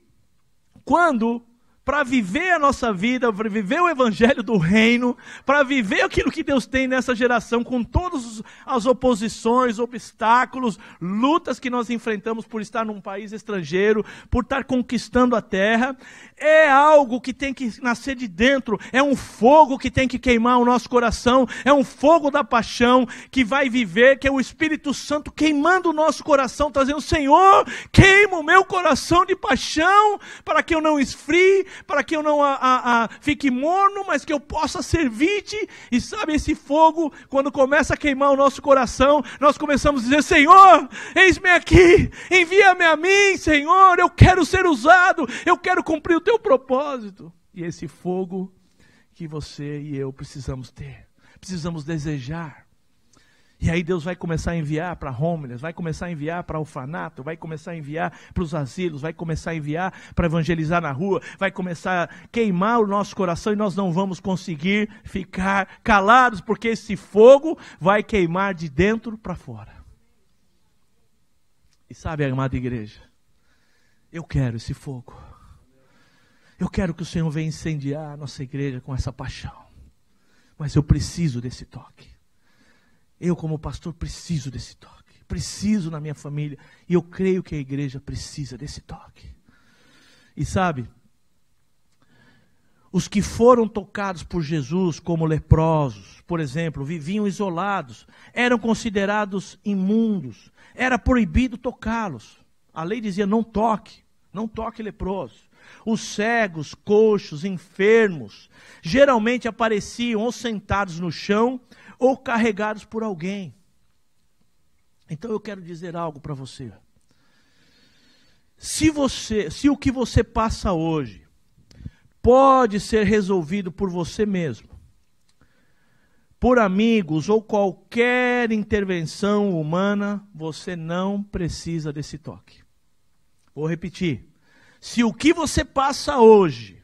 quando para viver a nossa vida, para viver o evangelho do reino, para viver aquilo que Deus tem nessa geração, com todas as oposições, obstáculos, lutas que nós enfrentamos por estar num país estrangeiro, por estar conquistando a terra, é algo que tem que nascer de dentro, é um fogo que tem que queimar o nosso coração, é um fogo da paixão que vai viver, que é o Espírito Santo queimando o nosso coração, trazendo: Senhor, queima o meu coração de paixão para que eu não esfrie para que eu não a, a, a, fique morno, mas que eu possa servir-te. E sabe, esse fogo, quando começa a queimar o nosso coração, nós começamos a dizer: Senhor, eis-me aqui, envia-me a mim, Senhor, eu quero ser usado, eu quero cumprir o teu propósito. E esse fogo que você e eu precisamos ter, precisamos desejar e aí Deus vai começar a enviar para homens, vai começar a enviar para orfanato, vai começar a enviar para os asilos, vai começar a enviar para evangelizar na rua, vai começar a queimar o nosso coração e nós não vamos conseguir ficar calados, porque esse fogo vai queimar de dentro para fora. E sabe, amada igreja, eu quero esse fogo. Eu quero que o Senhor venha incendiar a nossa igreja com essa paixão. Mas eu preciso desse toque. Eu, como pastor, preciso desse toque. Preciso na minha família. E eu creio que a igreja precisa desse toque. E sabe, os que foram tocados por Jesus como leprosos, por exemplo, viviam isolados, eram considerados imundos, era proibido tocá-los. A lei dizia: não toque, não toque leproso. Os cegos, coxos, enfermos, geralmente apareciam ou sentados no chão ou carregados por alguém. Então eu quero dizer algo para você. Se você, se o que você passa hoje pode ser resolvido por você mesmo, por amigos ou qualquer intervenção humana, você não precisa desse toque. Vou repetir. Se o que você passa hoje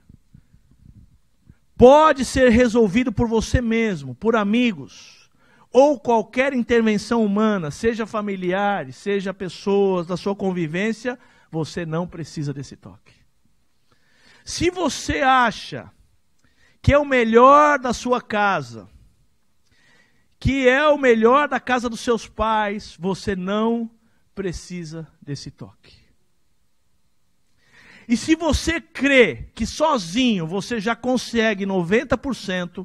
pode ser resolvido por você mesmo, por amigos, ou qualquer intervenção humana, seja familiar, seja pessoas da sua convivência, você não precisa desse toque. Se você acha que é o melhor da sua casa, que é o melhor da casa dos seus pais, você não precisa desse toque. E se você crê que sozinho você já consegue 90%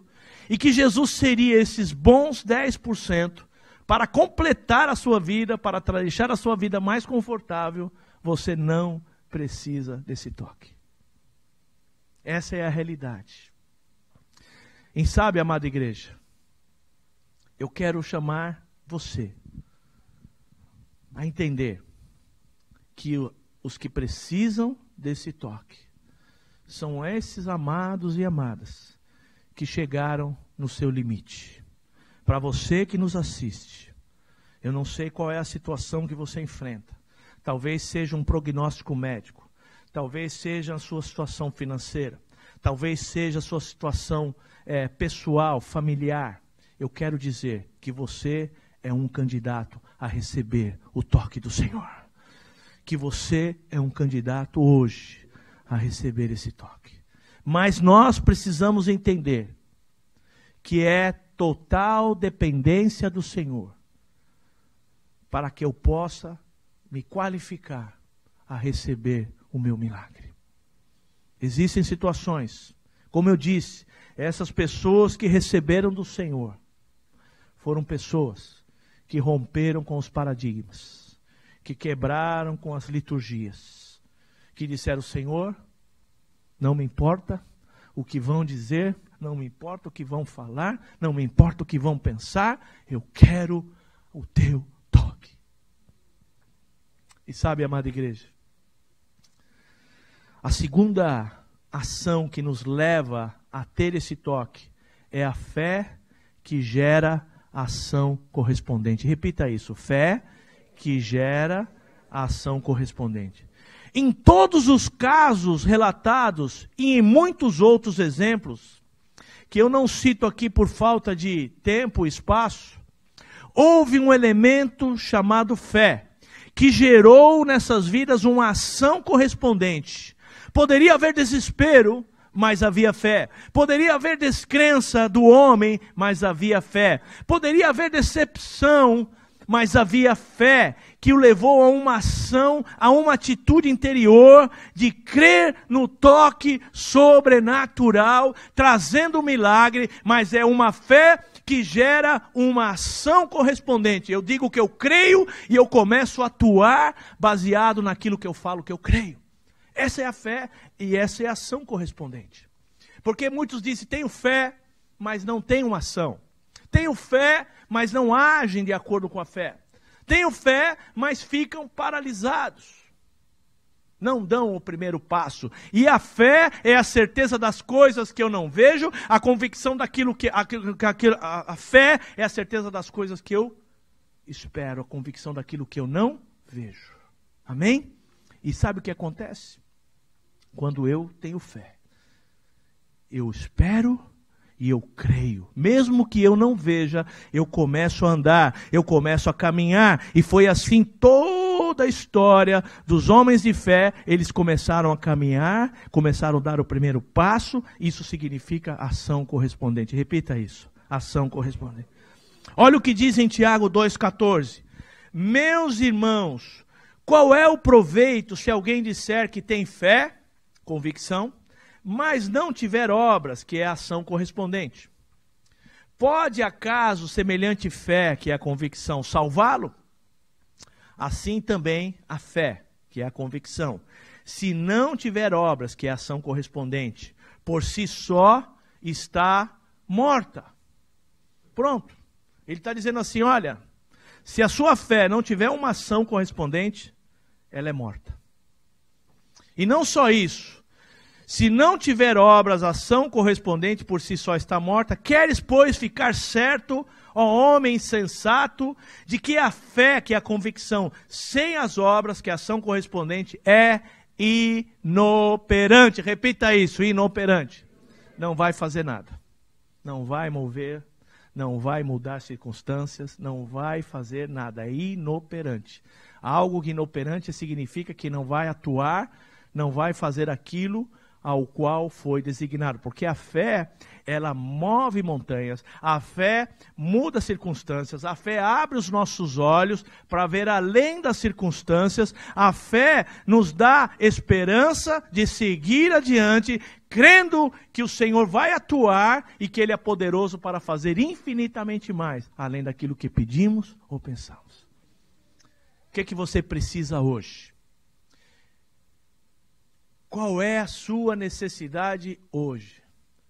e que Jesus seria esses bons 10% para completar a sua vida, para deixar a sua vida mais confortável, você não precisa desse toque. Essa é a realidade. E sabe, amada igreja, eu quero chamar você a entender que os que precisam desse toque. São esses amados e amadas que chegaram no seu limite. Para você que nos assiste, eu não sei qual é a situação que você enfrenta. Talvez seja um prognóstico médico, talvez seja a sua situação financeira, talvez seja a sua situação é, pessoal, familiar. Eu quero dizer que você é um candidato a receber o toque do Senhor que você é um candidato hoje a receber esse toque. Mas nós precisamos entender que é total dependência do Senhor para que eu possa me qualificar a receber o meu milagre. Existem situações, como eu disse, essas pessoas que receberam do Senhor foram pessoas que romperam com os paradigmas que quebraram com as liturgias, que disseram: Senhor, não me importa o que vão dizer, não me importa o que vão falar, não me importa o que vão pensar, eu quero o teu toque. E sabe, amada igreja, a segunda ação que nos leva a ter esse toque é a fé que gera ação correspondente. Repita isso: fé que gera a ação correspondente. Em todos os casos relatados e em muitos outros exemplos, que eu não cito aqui por falta de tempo e espaço, houve um elemento chamado fé, que gerou nessas vidas uma ação correspondente. Poderia haver desespero, mas havia fé. Poderia haver descrença do homem, mas havia fé. Poderia haver decepção, mas havia fé que o levou a uma ação, a uma atitude interior de crer no toque sobrenatural, trazendo o milagre, mas é uma fé que gera uma ação correspondente. Eu digo que eu creio e eu começo a atuar baseado naquilo que eu falo que eu creio. Essa é a fé e essa é a ação correspondente. Porque muitos dizem: tenho fé, mas não tenho ação. Tenho fé, mas não agem de acordo com a fé. Tenham fé, mas ficam paralisados. Não dão o primeiro passo. E a fé é a certeza das coisas que eu não vejo, a convicção daquilo que. a, a fé é a certeza das coisas que eu espero, a convicção daquilo que eu não vejo. Amém? E sabe o que acontece? Quando eu tenho fé, eu espero e eu creio. Mesmo que eu não veja, eu começo a andar, eu começo a caminhar. E foi assim toda a história dos homens de fé. Eles começaram a caminhar, começaram a dar o primeiro passo. Isso significa ação correspondente. Repita isso: ação correspondente. Olha o que diz em Tiago 2,14. Meus irmãos, qual é o proveito se alguém disser que tem fé, convicção, mas não tiver obras, que é a ação correspondente. Pode acaso semelhante fé, que é a convicção, salvá-lo? Assim também a fé, que é a convicção. Se não tiver obras, que é a ação correspondente, por si só está morta. Pronto. Ele está dizendo assim: olha, se a sua fé não tiver uma ação correspondente, ela é morta. E não só isso, se não tiver obras, ação correspondente por si só está morta. Queres, pois, ficar certo, ó homem sensato, de que a fé, que a convicção, sem as obras, que a ação correspondente é inoperante. Repita isso: inoperante. Não vai fazer nada. Não vai mover, não vai mudar circunstâncias, não vai fazer nada. É inoperante. Algo que inoperante significa que não vai atuar, não vai fazer aquilo ao qual foi designado. Porque a fé, ela move montanhas, a fé muda circunstâncias, a fé abre os nossos olhos para ver além das circunstâncias, a fé nos dá esperança de seguir adiante, crendo que o Senhor vai atuar e que Ele é poderoso para fazer infinitamente mais, além daquilo que pedimos ou pensamos. O que, é que você precisa hoje? Qual é a sua necessidade hoje?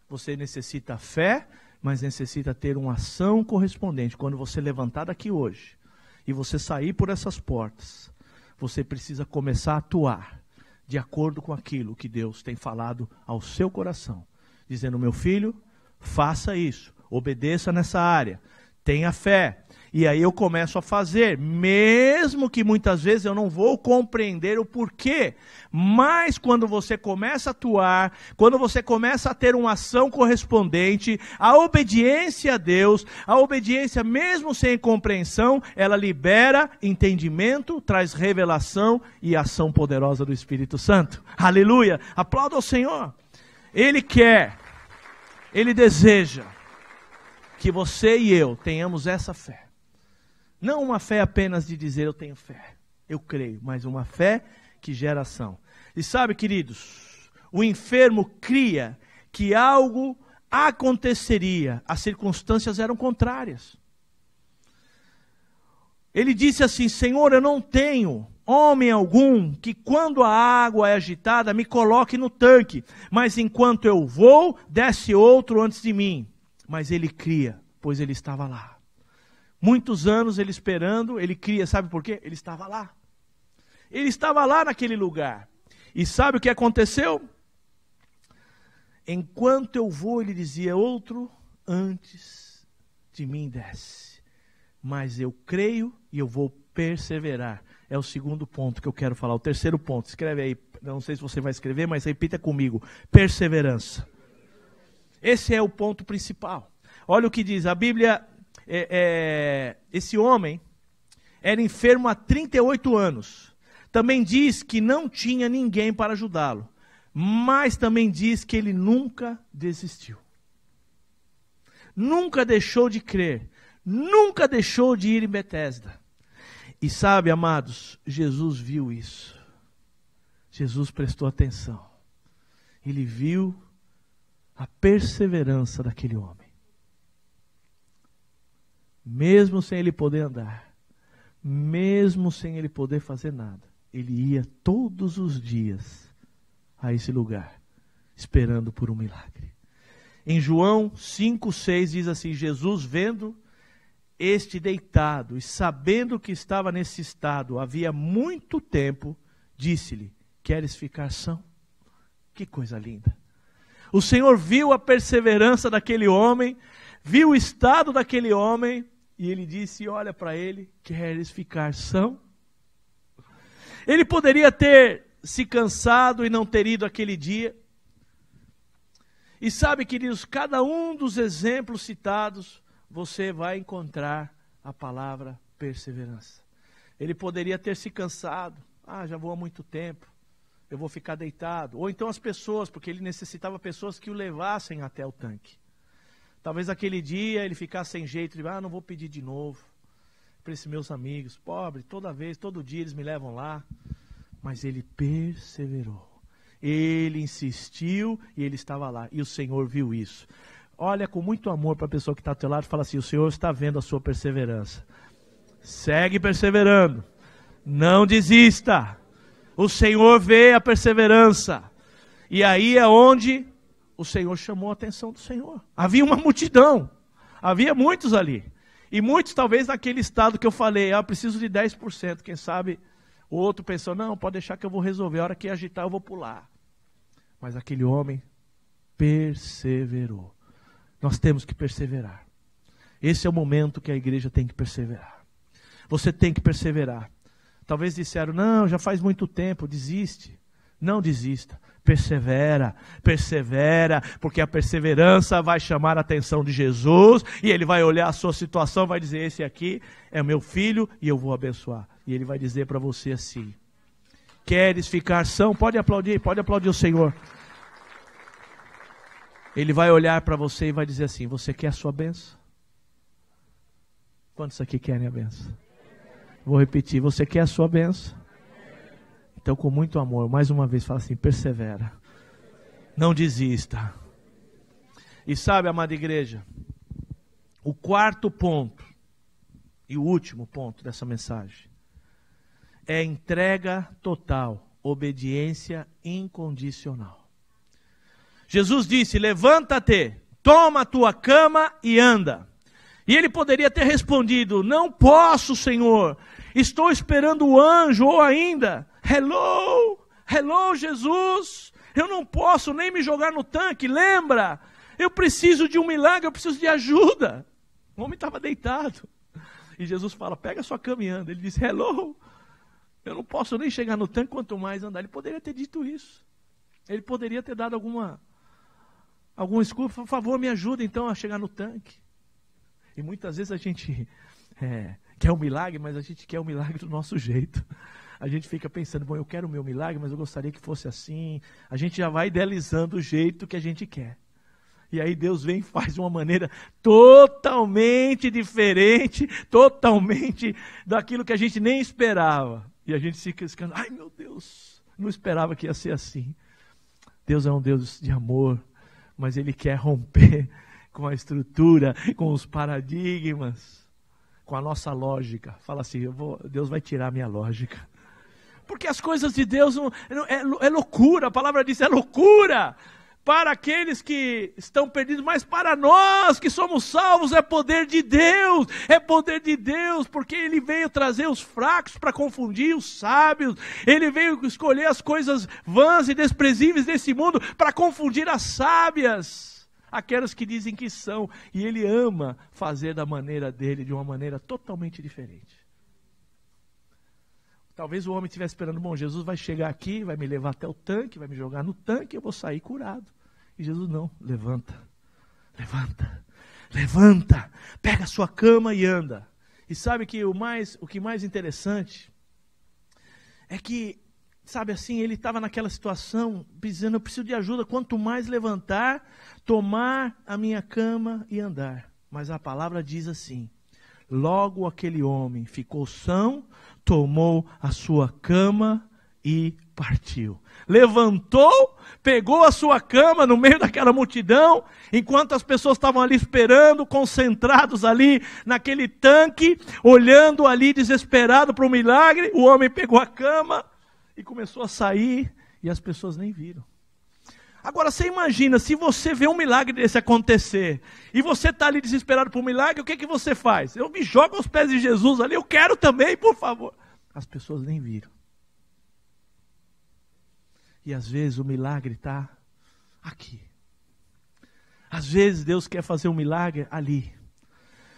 Você necessita fé, mas necessita ter uma ação correspondente. Quando você levantar daqui hoje e você sair por essas portas, você precisa começar a atuar de acordo com aquilo que Deus tem falado ao seu coração, dizendo: meu filho, faça isso, obedeça nessa área, tenha fé, e aí eu começo a fazer, mesmo que muitas vezes eu não vou compreender o porquê. Mas quando você começa a atuar, quando você começa a ter uma ação correspondente, a obediência a Deus, a obediência mesmo sem compreensão, ela libera entendimento, traz revelação e ação poderosa do Espírito Santo. Aleluia! Aplauda ao Senhor. Ele quer, ele deseja que você e eu tenhamos essa fé. Não uma fé apenas de dizer eu tenho fé, eu creio, mas uma fé que gera ação. E sabe, queridos, o enfermo cria que algo aconteceria, as circunstâncias eram contrárias. Ele disse assim: Senhor, eu não tenho homem algum que, quando a água é agitada, me coloque no tanque, mas enquanto eu vou, desce outro antes de mim. Mas ele cria, pois ele estava lá. Muitos anos ele esperando, ele cria, sabe por quê? Ele estava lá. Ele estava lá naquele lugar. E sabe o que aconteceu? Enquanto eu vou, ele dizia, outro antes de mim desce. Mas eu creio e eu vou perseverar. É o segundo ponto que eu quero falar. O terceiro ponto, escreve aí. Não sei se você vai escrever, mas repita comigo: perseverança. Esse é o ponto principal. Olha o que diz a Bíblia é, é, esse homem era enfermo há 38 anos. Também diz que não tinha ninguém para ajudá-lo, mas também diz que ele nunca desistiu. Nunca deixou de crer, nunca deixou de ir em Bethesda. E sabe, amados, Jesus viu isso. Jesus prestou atenção. Ele viu a perseverança daquele homem mesmo sem ele poder andar, mesmo sem ele poder fazer nada, ele ia todos os dias a esse lugar, esperando por um milagre. Em João 5,6 diz assim: Jesus, vendo este deitado e sabendo que estava nesse estado havia muito tempo, disse-lhe: Queres ficar são? Que coisa linda! O Senhor viu a perseverança daquele homem, viu o estado daquele homem, e ele disse: Olha para ele, queres ficar são? Ele poderia ter se cansado e não ter ido aquele dia. E sabe, queridos, cada um dos exemplos citados, você vai encontrar a palavra perseverança. Ele poderia ter se cansado. Ah, já vou há muito tempo. Eu vou ficar deitado. Ou então as pessoas, porque ele necessitava pessoas que o levassem até o tanque. Talvez aquele dia ele ficasse sem jeito, de, ah, não vou pedir de novo para esses meus amigos, pobre, toda vez, todo dia eles me levam lá. Mas ele perseverou. Ele insistiu e ele estava lá. E o Senhor viu isso. Olha com muito amor para a pessoa que está ao teu lado e fala assim: o Senhor está vendo a sua perseverança. Segue perseverando. Não desista. O Senhor vê a perseverança. E aí é onde o Senhor chamou a atenção do Senhor. Havia uma multidão, havia muitos ali. E muitos, talvez, naquele estado que eu falei, ah, preciso de 10%. Quem sabe o outro pensou, não, pode deixar que eu vou resolver, a hora que agitar eu vou pular. Mas aquele homem perseverou. Nós temos que perseverar. Esse é o momento que a igreja tem que perseverar. Você tem que perseverar. Talvez disseram, não, já faz muito tempo, desiste. Não desista. Persevera, persevera, porque a perseverança vai chamar a atenção de Jesus e ele vai olhar a sua situação, vai dizer: Esse aqui é meu filho e eu vou abençoar. E ele vai dizer para você assim: Queres ficar são? Pode aplaudir, pode aplaudir o Senhor. Ele vai olhar para você e vai dizer assim: Você quer a sua benção? Quantos aqui querem a benção? Vou repetir: Você quer a sua benção? Então, com muito amor, mais uma vez, fala assim: persevera, não desista. E sabe, amada igreja, o quarto ponto e o último ponto dessa mensagem é entrega total, obediência incondicional. Jesus disse: Levanta-te, toma a tua cama e anda. E ele poderia ter respondido: Não posso, Senhor, estou esperando o anjo, ou ainda, Hello, hello, Jesus. Eu não posso nem me jogar no tanque, lembra? Eu preciso de um milagre, eu preciso de ajuda. O homem estava deitado. E Jesus fala: pega sua caminhada. Ele diz: hello. Eu não posso nem chegar no tanque, quanto mais andar. Ele poderia ter dito isso. Ele poderia ter dado alguma alguma escudo, por favor, me ajuda então a chegar no tanque. E muitas vezes a gente é, quer um milagre, mas a gente quer o um milagre do nosso jeito a gente fica pensando, bom, eu quero o meu milagre, mas eu gostaria que fosse assim. A gente já vai idealizando o jeito que a gente quer. E aí Deus vem e faz de uma maneira totalmente diferente, totalmente daquilo que a gente nem esperava. E a gente fica escando, ai meu Deus, não esperava que ia ser assim. Deus é um Deus de amor, mas Ele quer romper com a estrutura, com os paradigmas, com a nossa lógica. Fala assim, vou, Deus vai tirar a minha lógica. Porque as coisas de Deus é, não, é, é loucura, a palavra diz é loucura para aqueles que estão perdidos, mas para nós que somos salvos é poder de Deus, é poder de Deus, porque Ele veio trazer os fracos para confundir os sábios, Ele veio escolher as coisas vãs e desprezíveis desse mundo para confundir as sábias, aquelas que dizem que são, e Ele ama fazer da maneira dele, de uma maneira totalmente diferente. Talvez o homem estivesse esperando, bom, Jesus vai chegar aqui, vai me levar até o tanque, vai me jogar no tanque, eu vou sair curado. E Jesus não, levanta, levanta, levanta, pega a sua cama e anda. E sabe que o mais, o que mais interessante é que, sabe assim, ele estava naquela situação, dizendo, eu preciso de ajuda, quanto mais levantar, tomar a minha cama e andar. Mas a palavra diz assim, logo aquele homem ficou são, tomou a sua cama e partiu. Levantou, pegou a sua cama no meio daquela multidão, enquanto as pessoas estavam ali esperando, concentrados ali naquele tanque, olhando ali desesperado para o milagre. O homem pegou a cama e começou a sair, e as pessoas nem viram. Agora você imagina, se você vê um milagre desse acontecer e você está ali desesperado por um milagre, o que, que você faz? Eu me jogo aos pés de Jesus ali, eu quero também, por favor. As pessoas nem viram. E às vezes o milagre está aqui. Às vezes Deus quer fazer um milagre ali.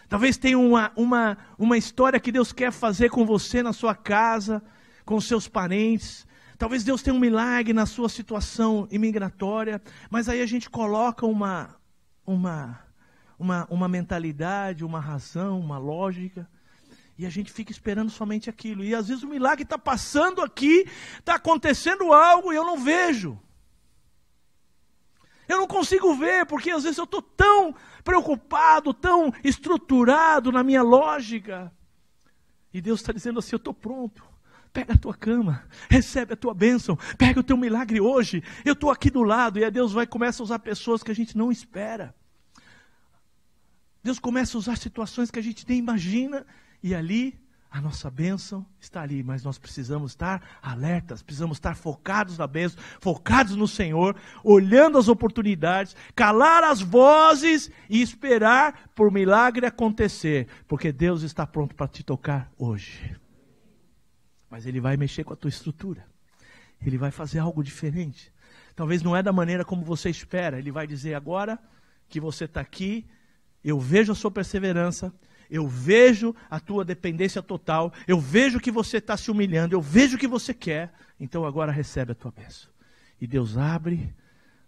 Talvez tenha uma, uma, uma história que Deus quer fazer com você na sua casa, com seus parentes. Talvez Deus tenha um milagre na sua situação imigratória, mas aí a gente coloca uma, uma, uma, uma mentalidade, uma razão, uma lógica. E a gente fica esperando somente aquilo. E às vezes o milagre está passando aqui, está acontecendo algo e eu não vejo. Eu não consigo ver, porque às vezes eu estou tão preocupado, tão estruturado na minha lógica. E Deus está dizendo assim: eu estou pronto. Pega a tua cama, recebe a tua bênção, pega o teu milagre hoje. Eu estou aqui do lado e a Deus vai começa a usar pessoas que a gente não espera. Deus começa a usar situações que a gente nem imagina e ali a nossa bênção está ali, mas nós precisamos estar alertas, precisamos estar focados na bênção, focados no Senhor, olhando as oportunidades, calar as vozes e esperar por milagre acontecer, porque Deus está pronto para te tocar hoje mas ele vai mexer com a tua estrutura. Ele vai fazer algo diferente. Talvez não é da maneira como você espera. Ele vai dizer agora que você está aqui, eu vejo a sua perseverança, eu vejo a tua dependência total, eu vejo que você está se humilhando, eu vejo o que você quer, então agora recebe a tua bênção. E Deus abre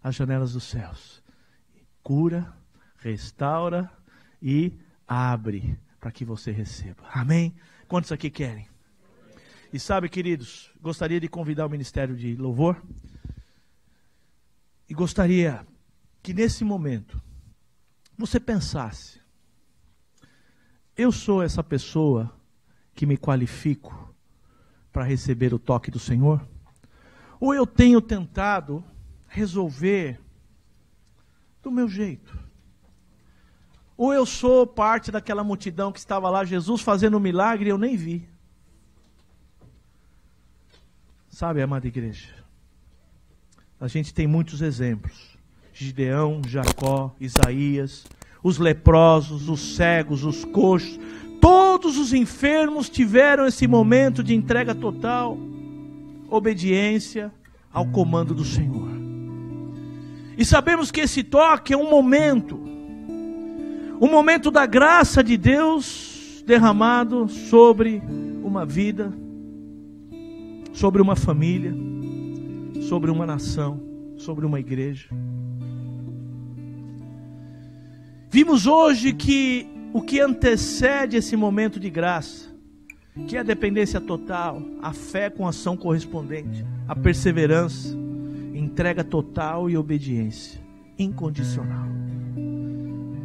as janelas dos céus, cura, restaura e abre para que você receba. Amém? Quantos aqui querem? E sabe, queridos, gostaria de convidar o Ministério de Louvor e gostaria que nesse momento você pensasse: eu sou essa pessoa que me qualifico para receber o toque do Senhor? Ou eu tenho tentado resolver do meu jeito? Ou eu sou parte daquela multidão que estava lá, Jesus fazendo um milagre e eu nem vi? Sabe, amada igreja, a gente tem muitos exemplos. Gideão, Jacó, Isaías, os leprosos, os cegos, os coxos, todos os enfermos tiveram esse momento de entrega total, obediência ao comando do Senhor. E sabemos que esse toque é um momento, um momento da graça de Deus derramado sobre uma vida sobre uma família, sobre uma nação, sobre uma igreja. Vimos hoje que o que antecede esse momento de graça, que é a dependência total, a fé com ação correspondente, a perseverança, entrega total e obediência incondicional.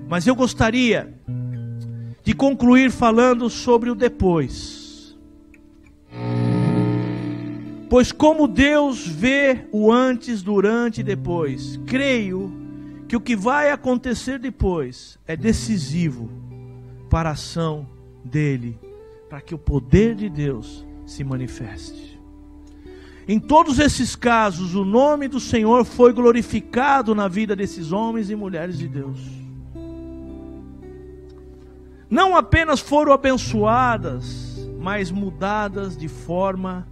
Mas eu gostaria de concluir falando sobre o depois Pois como Deus vê o antes, durante e depois, creio que o que vai acontecer depois é decisivo para a ação dele, para que o poder de Deus se manifeste. Em todos esses casos, o nome do Senhor foi glorificado na vida desses homens e mulheres de Deus. Não apenas foram abençoadas, mas mudadas de forma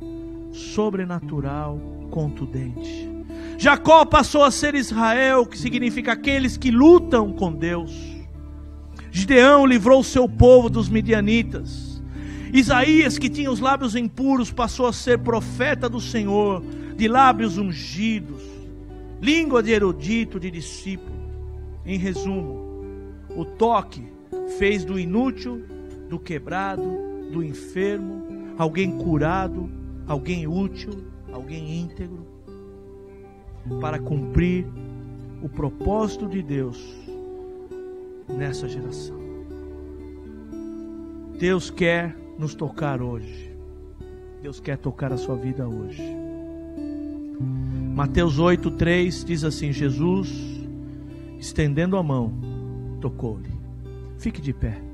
sobrenatural, contundente. Jacó passou a ser Israel, que significa aqueles que lutam com Deus. Gideão livrou o seu povo dos midianitas. Isaías, que tinha os lábios impuros, passou a ser profeta do Senhor, de lábios ungidos, língua de erudito, de discípulo. Em resumo, o toque fez do inútil, do quebrado, do enfermo, alguém curado, alguém útil, alguém íntegro, para cumprir o propósito de Deus nessa geração. Deus quer nos tocar hoje. Deus quer tocar a sua vida hoje. Mateus 3 diz assim: Jesus, estendendo a mão, tocou-lhe. Fique de pé.